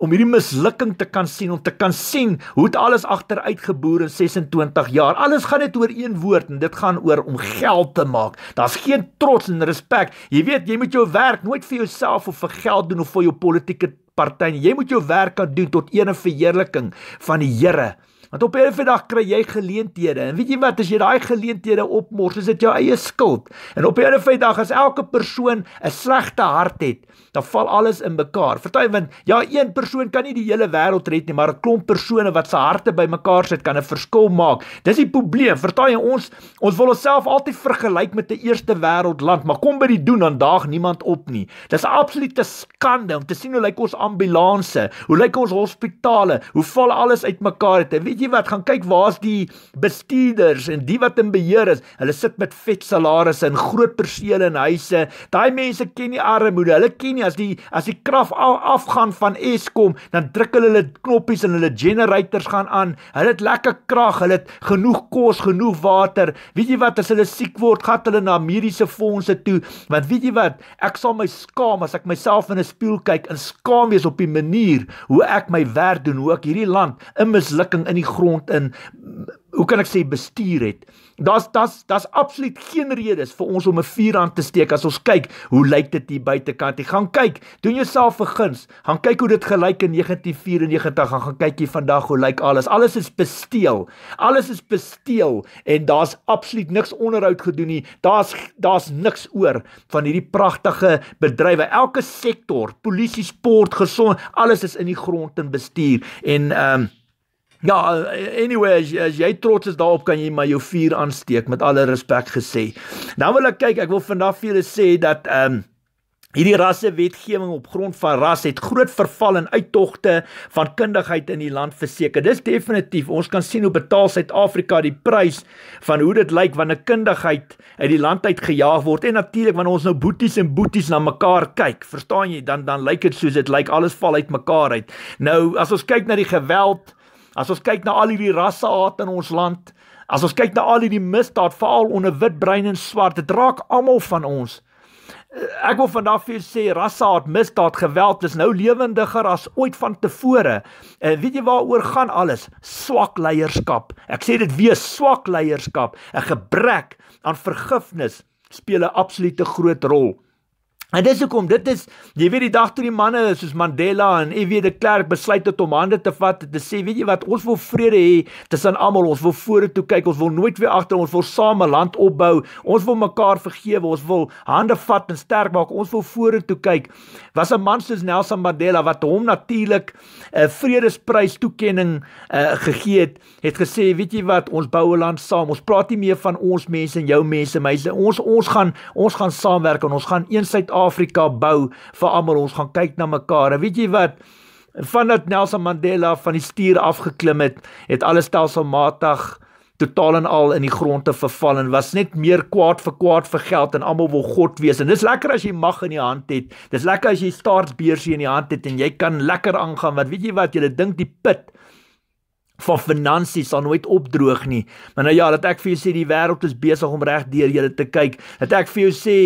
[SPEAKER 1] om hierdie mislukking te kan sien om te kan sien hoe dit alles agteruit geboer in 26 jaar. Alles gaan net oor een woord en dit gaan oor om geld te maak. Daar's geen trots en respek. Jy weet, jy moet jou werk nooit vir jouself of vir geld doen of vir jou politieke party nie. Jy moet jou werk kan doen tot eer en verheerliking van die Here. Want op 'n of ander dag kry jy geleenthede. En weet jy wat, as jy daai geleenthede opmors, is dit jou eie skuld. En op 'n of ander dag as elke persoon 'n slegte hart het, dan val alles in mekaar. Verstaan jy want ja, een persoon kan nie die hele wêreld red nie, maar 'n klomp persone wat se harte bymekaar sit kan 'n verskil maak. Dis die probleem. Verstaan jy ons ons wil onsself altyd vergelyk met 'n eerste wêreld land, maar kom by die doen dan daag niemand op nie. Dis 'n absolute skande om te sien hoe lyk ons ambulanse, hoe lyk ons hospitale, hoe val alles uitmekaar uit. Weet jy wat? Gaan kyk waar's die bestuurders en die wat in beheer is. Hulle sit met vet salarisse in groot perseele en huise. Daai mense ken nie armoede. Hulle ken nie as die as die krag al afgaan van Eskom, dan druk hulle hulle knoppies en hulle generators gaan aan. Hulle het lekker krag, hulle het genoeg kos, genoeg water. Weet jy wat as hulle siek word, gaan hulle na mediese fondse toe. Want weet jy wat, ek sal my skaam as ek myself in 'n spieël kyk en skaam wees op die manier hoe ek my werk doen, hoe ek hierdie land in mislukking in die grond in hoe kan ek sê bestuur het. Daar's daar's daar's absoluut geen redes vir ons om 'n vuur aan te steek as ons kyk hoe lyk dit hier buitekant. Jy gaan kyk, doen jouself 'n guns, gaan kyk hoe dit gelyk in 1994 en gaan kyk hier vandag hoe lyk alles. Alles is besteel. Alles is besteel en daar's absoluut niks onderhoud gedoen nie. Daar's daar's niks oor van hierdie pragtige bedrywe. Elke sektor, polisie, sport, gesond, alles is in die grond in bestuur en ehm um, Ja, anyway, as, as jy trots is daarop kan jy maar jou vuur aansteek met alle respek gesê. Dan wil ek kyk, ek wil vandag vir julle sê dat ehm um, Hierdie rassewetgewing op grond van ras het groot verval en uittogte van kundigheid in die land verseker. Dis definitief. Ons kan sien hoe betaal Suid-Afrika die prys van hoe dit lyk wanneer kundigheid uit die land uit gejaag word. En natuurlik wanneer ons nou boeties en boeties na mekaar kyk, verstaan jy, dan dan lyk dit soos dit lyk alles val uit mekaar uit. Nou as ons kyk na die geweld As ons kyk na al hierdie rassehaat in ons land, as ons kyk na al hierdie misdaad veral onder wit brein en swart, dit raak almal van ons. Ek wil vandag vir julle sê rassehaat, misdaad, geweld is nou lewendiger as ooit van tevore. En eh, weet jy waaroor gaan alles? Swak leierskap. Ek sê dit weer, swak leierskap, 'n gebrek aan vergifnis speel 'n absolute groot rol. En dis hoekom dit is, jy weet die dag toe die manne soos Mandela en F.W. de Klerk besluit het om hande te vat en te sê, weet jy wat, ons wil vrede hê tussen almal, ons wil vorentoe kyk, ons wil nooit weer agter ons wil same land opbou. Ons wil mekaar vergewe, ons wil hande vat en sterk maak. Ons wil vorentoe kyk. Was 'n man soos Nelson Mandela wat hom natuurlik 'n uh, eh, vredesprys toekenning uh, gegee het, het gesê, weet jy wat, ons bou 'n land saam. Ons praat nie meer van ons mense en jou mense, meisie. Ons ons gaan ons gaan saamwerk en ons gaan eensheid Afrika bou vir almal. Ons gaan kyk na mekaar. En weet jy wat? Vandat Nelson Mandela van die stuur afgeklim het, het alles stelselmatig totaal en al in die grond te verval en was net meer kwaad vir kwaad vir geld en almal wil God wees. En dis lekker as jy mag in die hand het. Dis lekker as jy staartbeersie in die hand het en jy kan lekker aangaan. Want weet jy wat? Jy dink die put van finansies sal nooit opdroog nie. Maar nou ja, dat ek vir jou sê die wêreld is besig om reg deur julle te kyk. Dat ek vir jou sê,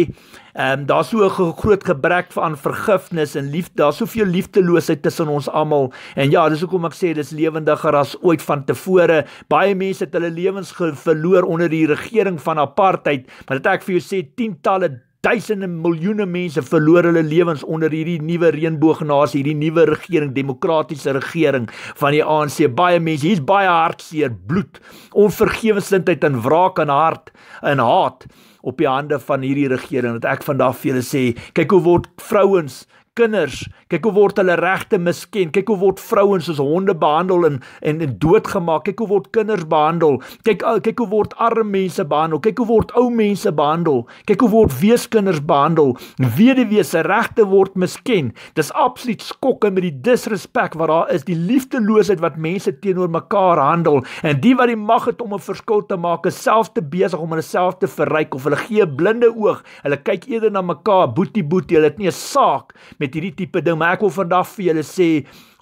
[SPEAKER 1] ehm um, daar's so 'n groot gebrek aan vergifnis en liefde. Daar's soveel liefteloosheid tussen ons almal. En ja, dis hoekom ek sê dis lewendiger as ooit van tevore. Baie mense het hulle lewens verloor onder die regering van apartheid. Maar dat ek vir jou sê tientalle, duisende miljoene mense verloor hulle lewens onder hierdie nuwe reënboognasie, hierdie nuwe regering, demokratiese regering van die ANC. Baie mense, hier's baie hartseer bloed, onvergewensindheid en wraak en hart en haat op die hande van hierdie regering. Dat ek vandag vir julle sê, kyk hoe word vrouens kinders. Kyk hoe word hulle regte misken. Kyk hoe word vrouens soos honde behandel en en, en doodgemaak. Kyk hoe word kinders behandel. Kyk eh, kyk hoe word arme mense behandel. Kyk hoe word ou mense behandel. Kyk hoe word weeskinders behandel. Weduwees se regte word misken. Dis absoluut skokkend met die disrespek wat daar is, die liefdeloosheid wat mense teenoor mekaar handel. En die wat die mag het om 'n verskil te maak, is self te besig om hulle self te verryk of hulle gee blinde oog. Hulle kyk eerder na mekaar, boetie boetie. Hulle het nie 'n saak met met hierdie tipe ding, maar ek wil vandag vir julle sê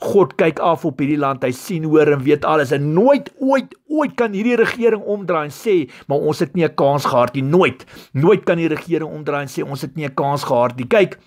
[SPEAKER 1] God kyk af op hierdie land. Hy sien hoor en weet alles. En nooit ooit ooit kan hierdie regering omdraai en sê, "Maar ons het nie 'n kans gehad nie." Nooit. Nooit kan die regering omdraai en sê ons het nie 'n kans gehad nie. Kyk,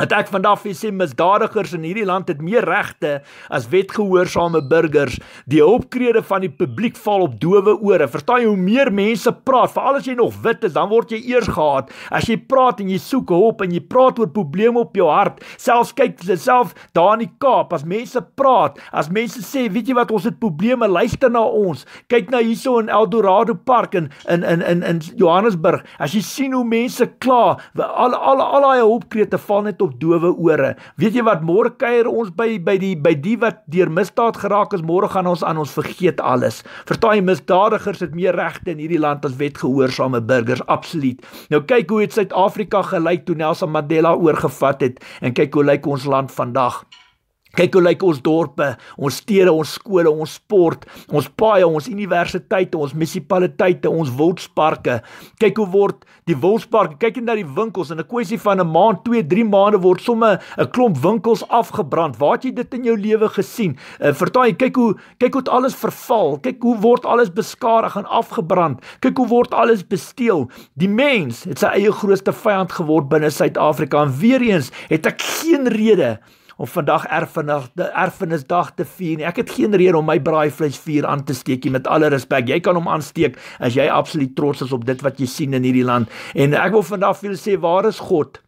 [SPEAKER 1] dat ek vandag vir sê misdadigers in hierdie land het meer regte as wetgehoorsame burgers. Die opkrede van die publiek val op dowe ore. Verstaan jy hoe meer mense praat, veral as jy nog wit is, dan word jy eers gehaat. As jy praat en jy soek hulp en jy praat oor probleme op jou hart, selfs kyk self daar in die Kaap, as mense praat, as mense sê, weet jy wat, ons het probleme, luister na ons. Kyk na hierso in Eldorado Park in in in in, in Johannesburg. As jy sien hoe mense kla, al al al daai hulpkrete val net op dowe ore. Weet jy wat môre kuier ons by by die by die wat deur misdaad geraak is, môre gaan ons aan ons vergeet alles. Vertaai misdadigers het meer regte in hierdie land as wetgehoorsame burgers, absoluut. Nou kyk hoe het Suid-Afrika gelyk toe Nelson Mandela oorgevat het en kyk hoe lyk ons land vandag. Kyk hoe lyk ons dorpe, ons stede, ons skole, ons sport, ons paaie, ons universiteite, ons munisipaliteite, ons wildsparke. Kyk hoe word die wildsparke, kyk net na die winkels en 'n kwessie van 'n maand, 2, 3 maande word somme 'n klomp winkels afgebrand. Waar het jy dit in jou lewe gesien? Uh, eh, Vertaai, kyk hoe kyk hoe alles verval, kyk hoe word alles beskadig en afgebrand. Kyk hoe word alles besteel. Die mens het sy eie grootste vyand geword binne Suid-Afrika en weer eens het ek geen rede om vandag erfenis erfenisdag te vier. Ek het geen rede om my braaivleis vuur aan te steek nie met alle respek. Jy kan hom aansteek as jy absoluut trots is op dit wat jy sien in hierdie land. En ek wil vandag vir julle sê waar is God?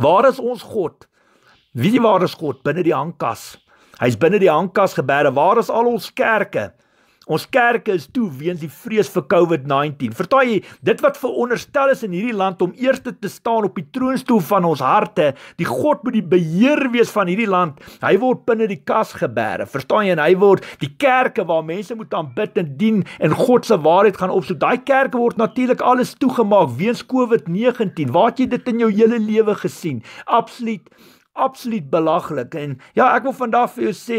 [SPEAKER 1] Waar is ons God? Wie is waar is God binne die hankas? Hy's binne die hankas geberg. Waar is al ons kerke? Ons kerke is toe weens die vrees vir COVID-19. Vertaal jy, dit wat veronderstel is in hierdie land om eerste te staan op die troonstoel van ons harte, die God moet die beheer wees van hierdie land. Hy word binne die kas geberre. Verstaan jy en hy word die kerke waar mense moet aanbid en dien en God se waarheid gaan opsoek. Daai kerke word natuurlik alles toegemaak weens COVID-19. Waar het jy dit in jou hele lewe gesien? Absoluut absoluut belaglik. En ja, ek wil vandag vir jou sê,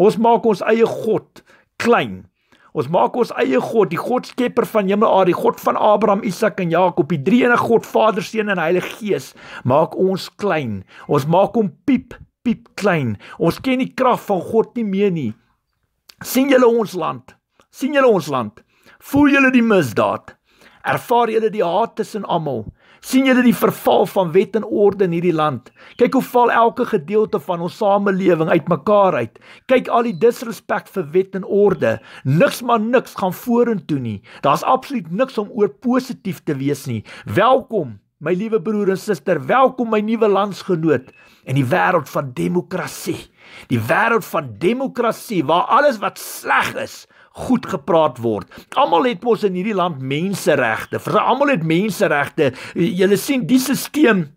[SPEAKER 1] ons maak ons eie God klein. Ons maak ons eie God, die God skepper van hemel en aarde, die God van Abraham, Isak en Jakob, die Drie-enige God, Vader, Seun en Heilige Gees, maak ons klein. Ons maak hom piep, piep klein. Ons ken die krag van God nie meer nie. sien julle ons land? sien julle ons land? Voel julle die misdaad? Ervaar julle die haat tussen almal? sien julle die verval van wet en orde in hierdie land kyk hoe val elke gedeelte van ons samelewing uitmekaar uit kyk al die disrespek vir wet en orde niks maar niks gaan vorentoe nie daar's absoluut niks om oor positief te wees nie welkom my liewe broer en suster welkom my nuwe landsgenoot in die wêreld van demokrasie die wêreld van demokrasie waar alles wat sleg is goed gepraat word. Almal het mos in hierdie land menseregte. Vir almal het menseregte. Julle sien die stelsel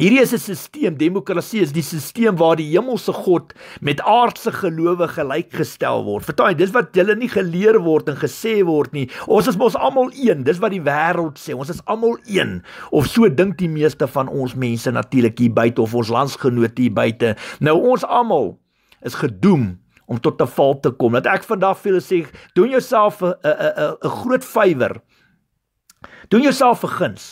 [SPEAKER 1] Hierdie is 'n stelsel, demokrasie is die stelsel waar die hemelse God met aardse gelowige gelyk gestel word. Vertaai, dis wat julle nie geleer word en gesê word nie. Ons is mos almal een, dis wat die wêreld sê. Ons is almal een. Of so dink die meeste van ons mense natuurlik hier buite of ons landsgenote hier buite. Nou ons almal is gedoem om tot 'n val te kom. Dat ek vandag vir julle sê, doen jouself 'n 'n 'n groot vywer. Doen jouself 'n guns.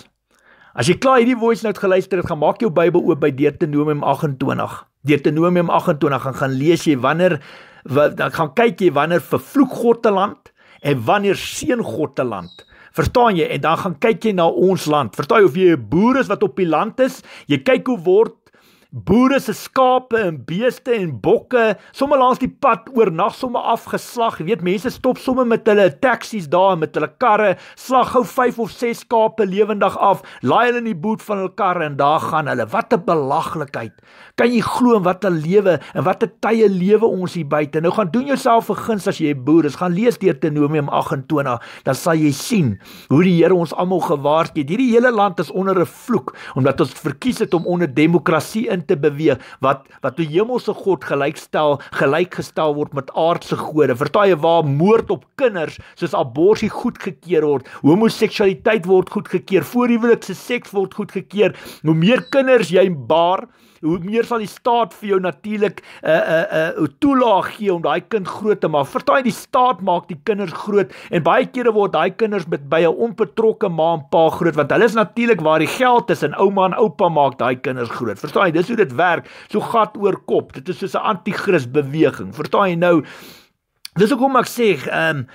[SPEAKER 1] As jy klaar hierdie voice note geluister het, gaan maak jou Bybel oop by Deuteronomium 28. Deuteronomium 28 gaan gaan lees jy wanneer dan gaan kyk jy wanneer vervloek God te land en wanneer seën God te land. Verstaan jy? En dan gaan kyk jy na ons land. Verstaan jy of jy 'n boer is wat op die land is, jy kyk hoe word boere se skape en beeste en bokke sommer langs die pad oornag sommer afgeslag jy weet mense stop sommer met hulle taksies daar met hulle karre slag gou 5 of 6 skape lewendig af laai hulle in die boot van hul karre en daar gaan hulle wat 'n belaglikheid kan jy glo in wat 'n lewe en wat 'n tye lewe ons hier buite nou gaan doen jouself 'n guns as jy 'n boer is gaan lees Deuteronomium 28 dan sal jy sien hoe die Here ons almal gewaarsku het hierdie hele land is onder 'n vloek omdat ons verkies het om onder demokrasie in te beweeg wat wat die hemelse God gelykstel gelykgestel word met aardse gode. Vertaai waar moord op kinders soos abortus goedgekeur word, homoseksualiteit word goedgekeur, voorhuwelikse seks word goedgekeur. Hoe meer kinders jy baar, hoe meer sal die staat vir jou natuurlik eh, eh, eh, 'n uh, 'n uh, 'n uh, toelaag gee om daai kind groot te maak. Vertaai die staat maak die kinders groot en baie kere word daai kinders met by 'n onbetrokke ma en pa groot want hulle is natuurlik waar die geld is en ouma en oupa maak daai kinders groot. Vertaai, dis hoe dit werk. So gat oor kop. Dit is soos 'n anti-kris beweging. Vertaai nou Dis hoekom ek sê ehm uh,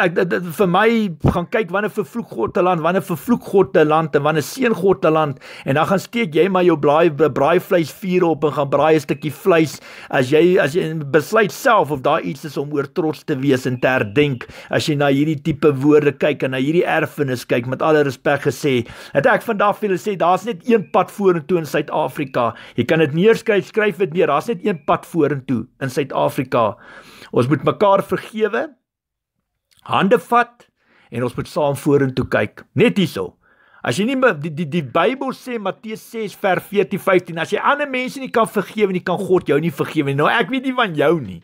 [SPEAKER 1] ek dit vir my gaan kyk wanneer vervloek God te land, wanneer vervloek God te land en wanneer seën God te land en dan gaan steek jy maar jou braai braai vleis vuur op en gaan braai 'n stukkie vleis as jy as jy besluit self of daar iets is om oor trots te wees en ter dink as jy na hierdie tipe woorde kyk en na hierdie erfenis kyk met alle respek gesê het ek vandag vir julle sê daar's net een pad vorentoe in Suid-Afrika jy kan dit neerskryf skryf dit neer daar's net een pad vorentoe in Suid-Afrika Ons moet mekaar vergewe. Hande vat en ons moet saam vorentoe kyk. Net hyso. As jy nie die die die Bybel sê Matteus 6 vers 14 15, as jy ander mense nie kan vergewe nie, kan God jou nie vergewe nie. Nou ek weet nie van jou nie.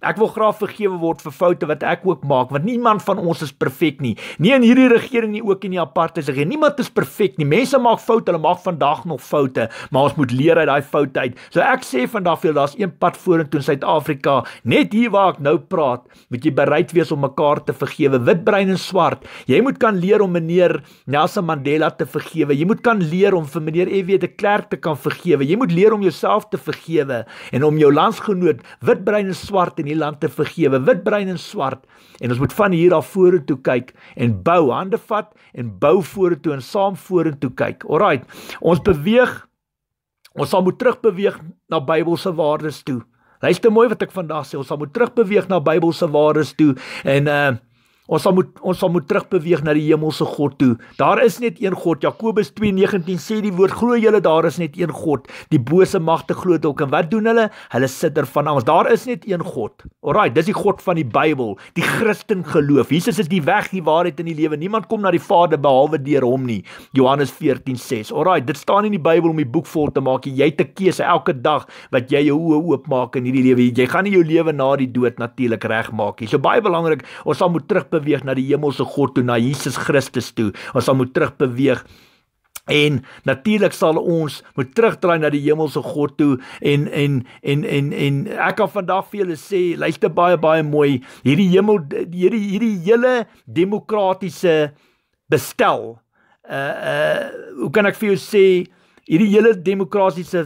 [SPEAKER 1] Ek wil graag vergewe word vir foute wat ek ook maak, want niemand van ons is perfek nie. Nie in hierdie regering nie ook in die apartheid se er regering. Niemand is perfek nie. Mense maak foute, hulle maak vandag nog foute, maar ons moet leer uit daai foute uit. So ek sê vandag vir julle, daar's een pad vorentoe in Suid-Afrika. Net hier waar ek nou praat, moet jy bereid wees om mekaar te vergewe, wit brein en swart. Jy moet kan leer om meneer Nelson Mandela te vergewe. Jy moet kan leer om vir meneer F.W. de Klerk te kan vergewe. Jy moet leer om jouself te vergewe en om jou landsgenoot wit brein en swart in hierdie land te vergewe, wit, bruin en swart. En ons moet van hier af vorentoe kyk en bou, hande vat en bou vorentoe en saam vorentoe kyk. Alraait, ons beweeg ons sal moet terugbeweeg na Bybelse waardes toe. Luister mooi wat ek vandag sê, ons sal moet terugbeweeg na Bybelse waardes toe en uh Ons sal moet ons sal moet terugbeweeg na die hemelse God toe. Daar is net een God. Jakobus 2:19 sê die woord glo julle daar is net een God. Die bose magte glo dit ook en wat doen hulle? Hulle sit er van ons. Daar is net een God. Alraai, dis die God van die Bybel, die Christen geloof. Jesus is die weg, die waarheid en die lewe. Niemand kom na die Vader behalwe deur hom nie. Johannes 14:6. Alraai, dit staan in die Bybel om die boek vol te maak. Jy het te kies elke dag wat jy jou oë oopmaak in hierdie lewe. Jy gaan nie jou lewe na die dood natuurlik regmaak nie. So baie belangrik, ons sal moet terug terugbeweeg na die hemelse God toe, na Jesus Christus toe. Ons sal moet terugbeweeg en natuurlik sal ons moet terugdraai na die hemelse God toe en en en en en ek kan vandag vir julle sê luister baie baie mooi hierdie hemel hierdie hierdie hele demokratiese bestel uh uh hoe kan ek vir jou sê hierdie hele demokratiese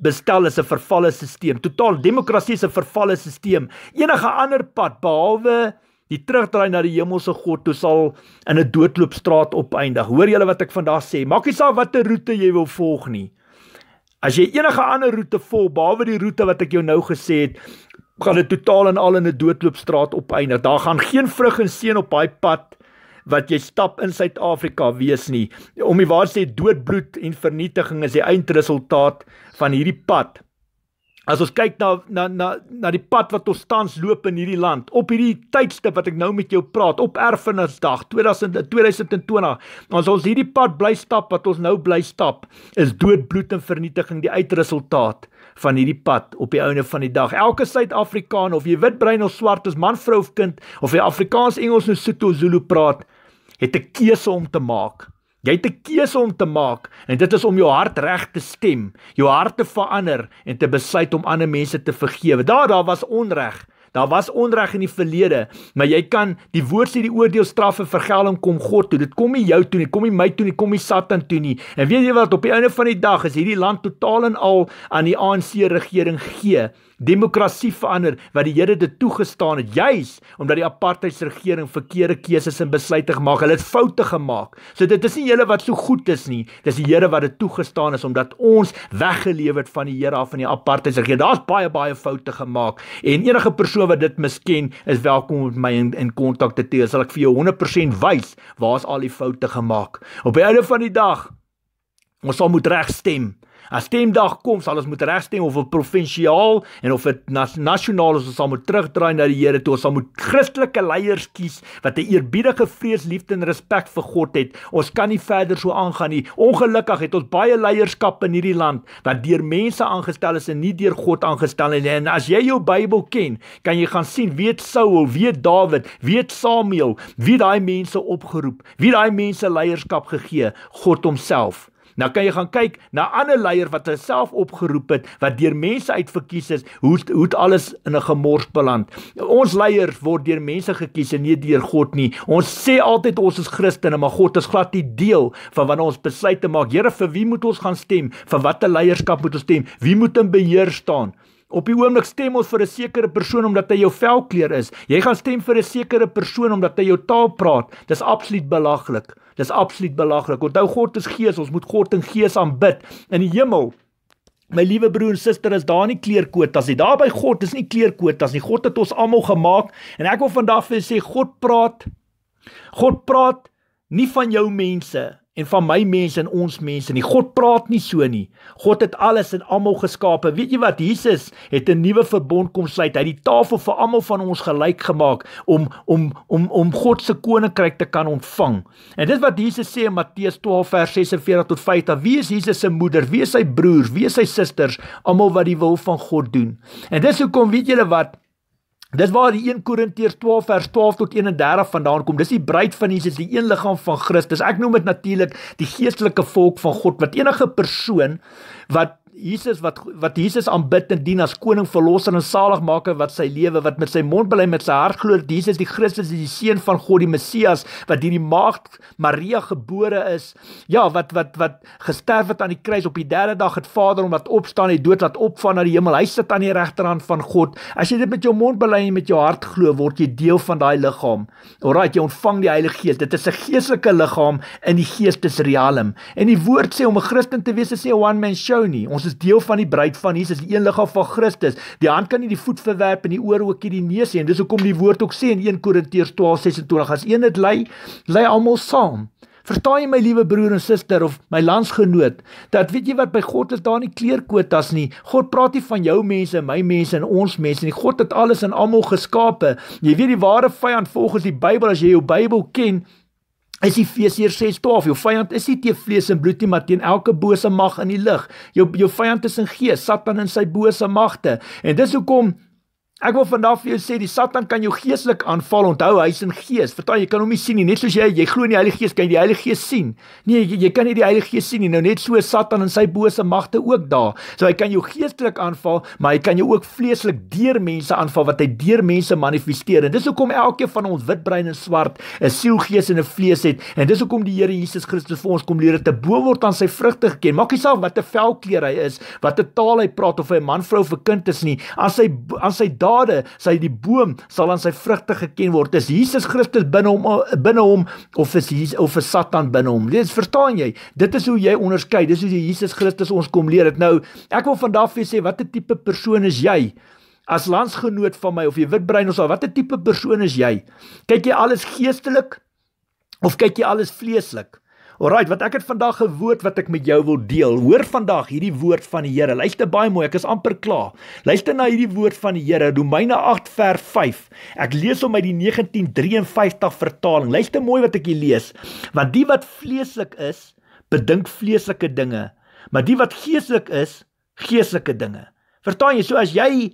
[SPEAKER 1] bestel is 'n vervalle stelsel totaal demokrasie is 'n vervalle stelsel enige ander pad behalwe die terugdraai na die hemelse God toe sal in 'n doodloopstraat opeindig. Hoor julle wat ek vandag sê? Maak nie saak watter roete jy wil volg nie. As jy enige ander roete volg behalwe die roete wat ek jou nou gesê het, gaan dit totaal en al in 'n doodloopstraat opeindig. Daar gaan geen vrug en seën op daai pad wat jy stap in Suid-Afrika wees nie. Om die waar sê doodbloed en vernietiging is die eindresultaat van hierdie pad. As ons kyk na na na na die pad wat ons tans loop in hierdie land, op hierdie tydstip wat ek nou met jou praat, op Erfenisdag 2020, 2020, as ons hierdie pad bly stap wat ons nou bly stap, is dood, bloed en vernietiging die uitresultaat van hierdie pad op die ouene van die dag. Elke Suid-Afrikaner of jy wit, bruin of swart is, man, vrou of kind, of jy Afrikaans, Engels of Sotho Zulu praat, het 'n keuse om te maak Jy het 'n keuse om te maak en dit is om jou hart reg te stem, jou hart te verander en te besluit om ander mense te vergewe. Daar daar was onreg. Daar was onreg in die verlede, maar jy kan die woord sê die oordeel straf en vergelding kom God toe. Dit kom nie jou toe nie, kom nie my toe nie, kom nie Satan toe nie. En weet jy wat op die einde van die dag is hierdie land totaal en al aan die ANC regering gegee demokrasie verander wat die Here dit toegestaan het juis omdat die apartheidsregering verkeerde keuses en besluite gemaak het. Hulle het foute gemaak. So dit is nie julle wat so goed is nie. Dis die Here wat dit toegestaan het omdat ons weggelewe het van die Here af van die apartheidsregering. Daar's baie baie foute gemaak en enige persoon wat dit misken is welkom met my in in kontak te tree. Sal ek vir jou 100% wys waar's al die foute gemaak. Op die einde van die dag ons sal moet reg stem. As stemdag kom, sal ons moet regstem of op provinsiaal en of dit nasionaal is, ons sal moet terugdraai na die Here toe. Ons sal moet Christelike leiers kies wat 'n eerbiedige vrees, liefde en respek vir God het. Ons kan nie verder so aangaan nie. Ongelukkig het ons baie leierskap in hierdie land wat deur mense aangestel is en nie deur God aangestel nie. En as jy jou Bybel ken, kan jy gaan sien wie Saul, wie Dawid, wie Samuel, wie daai mense opgeroep, wie daai mense leierskap gegee, God homself. Nou kan jy gaan kyk na ander leier wat homself opgeroep het wat deur mense uitverkies is, hoe hoe alles in 'n gemors beland. Ons leier word deur mense gekies en nie deur God nie. Ons sê altyd ons is Christene, maar God is glad nie deel van wanneer ons besluit te maak. Here, vir wie moet ons gaan stem? Vir watter leierskap moet ons stem? Wie moet in beheer staan? Op die oomblik stem ons vir 'n sekere persoon omdat hy jou velkleur is. Jy gaan stem vir 'n sekere persoon omdat hy jou taal praat. Dis absoluut belaglik. Dis absoluut belaglik. Onthou God is gees, ons moet God in gees aanbid in die hemel. My liewe broer en suster, is daar nie kleerkwotas nie. Daar by God is nie kleerkwotas nie. God het ons almal gemaak en ek wil vandag vir sê God praat God praat nie van jou mense en van my mense en ons mense nie. God praat nie so nie. God het alles en almal geskape. Weet jy wat? Jesus het 'n nuwe verbond kom sluit. Hy het die tafel vir almal van ons gelyk gemaak om om om om God se koninkryk te kan ontvang. En dit wat Jesus sê in Matteus 12 vers 46 tot 50, wie is Jesus se moeder? Wie is sy broers? Wie is sy susters? Almal wat die wil van God doen. En dis hoekom weet julle wat? Dis waar die 1 Korintiërs 12 vers 12 tot 31 vandaan kom. Dis die bruid van Jesus, die een liggaam van Christus. Ek noem dit natuurlik die geestelike volk van God wat enige persoon wat Jesus wat wat Jesus aanbid en dien as koning verlosser en saligmaker wat sy lewe wat met sy mond bely met sy hart glo dat Jesus die Christus is die seun van God die Messias wat deur die maagd Maria gebore is. Ja, wat wat wat gesterf het aan die kruis op die 3de dag het Vader hom wat opstaan uit dood laat opvaar na die hemel. Hy sit aan die regterhand van God. As jy dit met jou mond bely en met jou hart glo, word jy deel van daai liggaam. Alraai, jy ontvang die Heilige Gees. Dit is 'n geestelike liggaam in die geestesriem. En die woord sê om 'n Christen te wees is nie 'n one man show nie. Ons ons is deel van die bruid van Jesus, die een liggaam van Christus. Die hand kan nie die voet verwerp en die oor ook nie die neus nie. Dis hoekom die woord ook sê in 1 Korintiërs 12:26 as een dit lei, lei almal saam. Verstaan jy my liewe broer en suster of my landsgenoot dat weet jy wat by God is daar nie kleerkwotas nie. God praat nie van jou mense, my mense en ons mense nie. God het alles en almal geskape. Jy weet die ware vyand volgens die Bybel as jy jou Bybel ken, is Efesiërs 6:12 jou vyand is nie teë vlees en bloed nie maar teen elke bose mag in die lig jou jou vyand is in gees satan en sy bose magte en dis hoekom Ek wil vandag vir jou sê die Satan kan jou geestelik aanval. Onthou, hy's in gees. Vertel jy kan hom nie sien nie. Net soos jy jy glo in die Heilige Gees, kan jy die Heilige Gees sien. Nee, jy, jy kan nie die Heilige Gees sien nie. Nou net so Satan en sy bose magte ook daar. So hy kan jou geestelik aanval, maar hy kan jou ook vleeslik deur mense aanval wat hy deur mense manifesteer. En dis hoekom elkeen van ons wit, bruin en swart 'n siel, gees en 'n vlees het. En dis hoekom die Here Jesus Christus vir ons kom leer te bo word aan sy vrugte geken. Maak nie saak wat 'n velkleur hy is, wat 'n taal hy praat of hy 'n man, vrou of 'n kind is nie. As hy as hy dade, sy die boom sal aan sy vrugte geken word. Dis Jesus Christus binne hom eh, binne hom of is Jesus of is Satan binne hom? Dis verstaan jy. Dit is hoe jy onderskei. Dis hoe jy Jesus Christus ons kom leer. Dit nou, ek wil vandag vir sê watter tipe persoon is jy? As landsgenoot van my of jy witbrein of so, watter tipe persoon is jy? Kyk jy alles geestelik of kyk jy alles vleeslik? Alrite, wat ek het vandag 'n woord wat ek met jou wil deel. Hoor vandag hierdie woord van die Here. Luister baie mooi, ek is amper klaar. Luister na hierdie woord van die Here, Romeine 8 vers 5. Ek lees hom uit die 1953 vertaling. Luister mooi wat ek hier lees. Want die wat vleeslik is, bedink vleeslike dinge, maar die wat geeslik is, geeslike dinge. Verstaan jy? So as jy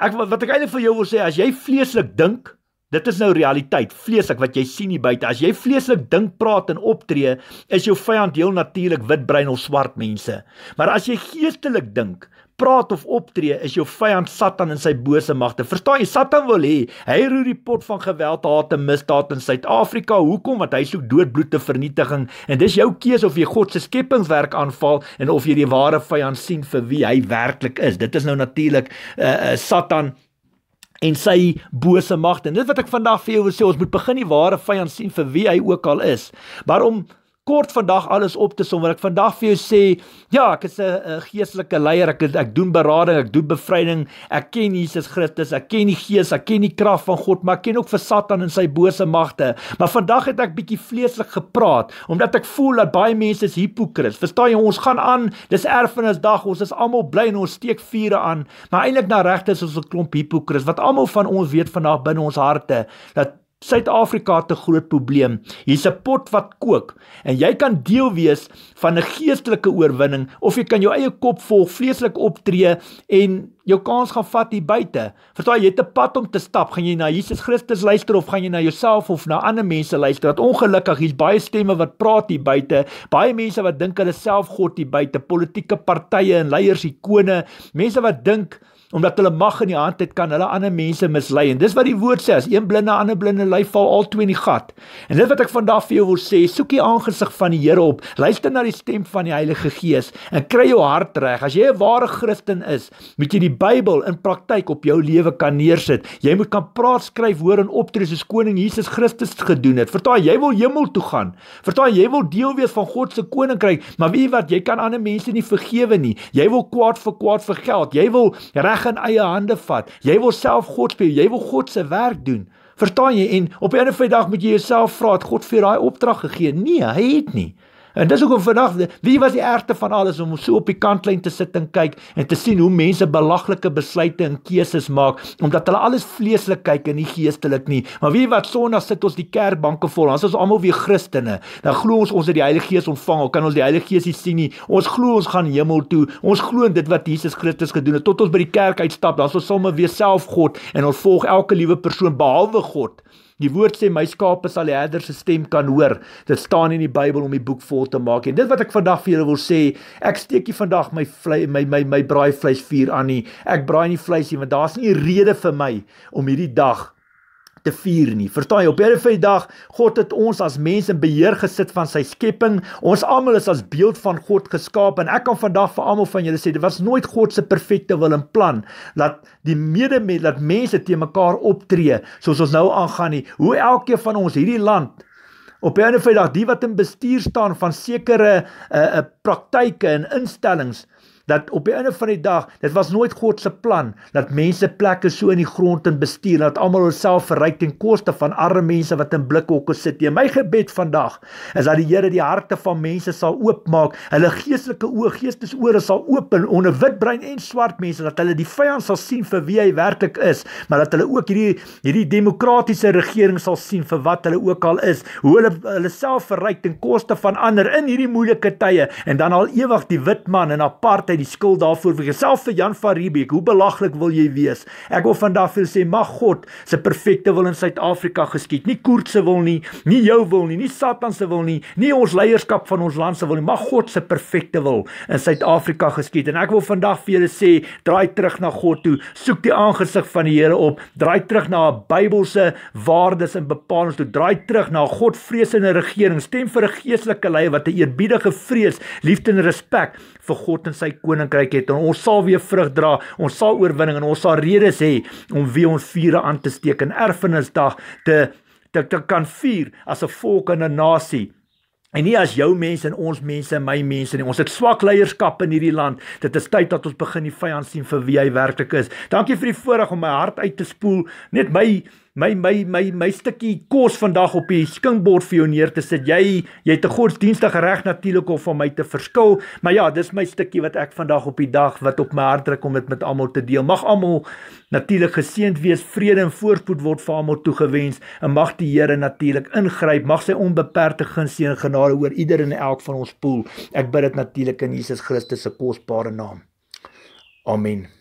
[SPEAKER 1] ek wat ek eintlik vir jou wil sê, as jy vleeslik dink, Dit is nou realiteit, vleeslik wat jy sien hier buite. As jy vleeslik dink, praat en optree, is jou vyand heel natuurlik witbrein of swart mense. Maar as jy geestelik dink, praat of optree, is jou vyand Satan en sy bose magte. Verstaan jy? Satan wil hê hy roer die pot van geweld, haat en misdaad in Suid-Afrika. Hoekom? Want hy soek doodbloed te vernietiging. En dis jou keuse of jy God se skepingswerk aanval en of jy die ware vyand sien vir wie hy werklik is. Dit is nou natuurlik uh, uh Satan en sy bose magte. En dit wat ek vandag vir jou wil sê, ons moet begin die ware vyand sien vir wie hy ook al is. Maar om kort vandag alles op te som wat ek vandag vir jou sê, ja, ek is 'n eh, geestelike leier. Ek ek doen berading, ek doen bevryding. Ek ken Jesus Christus, ek ken die Gees, ek ken die krag van God, maar ek ken ook vir Satan en sy bose magte. Maar vandag het ek bietjie vleeslik gepraat omdat ek voel dat baie mense is hipokrit. Verstaan jy, ons gaan aan, dis erfenisdag, ons is almal bly en ons steek vure aan, maar eintlik na regte is ons 'n klomp hipokrit wat almal van ons weet vandag binne ons harte dat Suid-Afrika het 'n groot probleem. Hier's 'n pot wat kook en jy kan deel wees van 'n geestelike oorwinning of jy kan jou eie kop vol vleeslik optree en jou kans gaan vat hier buite. Verstaan jy, jy het 'n pad om te stap. Gaan jy na Jesus Christus luister of gaan jy na jouself of na ander mense luister? Wat ongelukkig, hier's baie stemme wat praat hier buite. Baie mense wat dink hulle self God hier buite, politieke partye en leiers, ikone, mense wat dink omdat hulle mag in die hand het kan hulle ander mense mislei en dis wat die woord sê as een blinde ander blinde lei val al twee in die gat en dit wat ek vandag vir jou wil sê soek die aangesig van die Here op luister na die stem van die Heilige Gees en kry jou hart reg as jy 'n ware Christen is moet jy die Bybel in praktyk op jou lewe kan neersit jy moet kan praat skryf hoor en optree soos koning Jesus Christus gedoen het vertaal jy wil hemel toe gaan vertaal jy wil deel wees van God se koninkryk maar weet jy wat jy kan ander mense nie vergewe nie jy wil kwaad vir kwaad vir geld jy wil reg reg in eie hande vat. Jy wil self God speel, jy wil God se werk doen. Verstaan jy? En op 'n of ander dag moet jy jouself vra, het God vir daai opdrag gegee? Nee, hy het nie. En dis hoekom vandag, wie was die ergste van alles om so op die kantlyn te sit en kyk en te sien hoe mense belaglike besluite en keuses maak omdat hulle alles vleeslik kyk en nie geestelik nie. Maar weet jy wat, Sondag sit ons die kerkbanke vol. Ons is almal weer Christene. Dan glo ons ons het die Heilige Gees ontvang. Ons kan ons die Heilige Gees sien nie. Ons glo ons gaan hemel toe. Ons glo in dit wat Jesus Christus gedoen het. Tot ons by die kerk uitstap, dan is ons sommer weer self God en ons volg elke liewe persoon behalwe God. Die woord sê my skape sal die herder se stem kan hoor. Dit staan in die Bybel om die boek vol te maak. En dit wat ek vandag vir julle wil sê, ek steek nie vandag my vlei, my my my braaivleisvuur aan nie. Ek braai nie vleisie want daar's nie rede vir my om hierdie dag te vier nie. Verstaan jy? Op Elifai dag, God het ons as mense in beheer gesit van sy skepping. Ons almal is as beeld van God geskaap en ek kan vandag vir almal van julle sê, dit was nooit God se perfekte wil en plan dat die mede met dat mense te mekaar optree soos ons nou aangaan nie. Hoe elkeen van ons hierdie land op Elifai dag, die wat in bestuur staan van sekere uh uh praktyke en instellings dat op die einde van die dag, dit was nooit God se plan dat mense plekke so in die grond in bestuur dat almal hulself verryk ten koste van arme mense wat in blikhokke sit. En my gebed vandag is dat die Here die harte van mense sal oopmaak, hulle geestelike oë, geestesore sal open onder wit brein en swart mense dat hulle die vyand sal sien vir wie hy werklik is, maar dat hulle ook hierdie hierdie demokratiese regering sal sien vir wat hulle ook al is, hoe hulle hulle self verryk ten koste van ander in hierdie moeilike tye en dan al ewig die wit man en apartheid hy die skuld daarvoor vir jouself vir Jan van Riebeeck. Hoe belaglik wil jy wees? Ek wil vandag vir sê mag God se perfekte wil in Suid-Afrika geskied. Nie Koert se wil nie, nie jou wil nie, nie Satan se wil nie, nie ons leierskap van ons land se wil nie, mag God se perfekte wil in Suid-Afrika geskied. En ek wil vandag vir julle sê, draai terug na God toe. Soek die aangesig van die Here op. Draai terug na 'n Bybelse waardes en bepalings toe. Draai terug na God vreesende regering. Stem vir 'n geestelike leier wat 'n eerbiedige vrees, liefde en respek vir God en sy koninkryk het en ons sal weer vrug dra. Ons sal oorwinning en ons sal redes hê om wie ons vure aan te steek en erfenisdag te te, te kan vier as 'n volk en 'n nasie. En nie as jou mense en ons mense en my mense nie. Ons het swak leierskap in hierdie land. Dit is tyd dat ons begin die vyand sien vir wie hy werklik is. Dankie vir die voorreg om my hart uit te spoel. Net my my my my my stukkie kos vandag op die skinkbord vir jou neer te sit. Jy jy het 'n godsdienstige reg natuurlik om van my te verskil, maar ja, dis my stukkie wat ek vandag op die dag wat op my hart druk om dit met almal te deel. Mag almal natuurlik geseënd wees, vrede en voorspoed word vir almal toegewens en mag die Here natuurlik ingryp. Mag sy onbeperkte guns en genade oor ieder en elk van ons poel. Ek bid dit natuurlik in Jesus Christus se kosbare naam. Amen.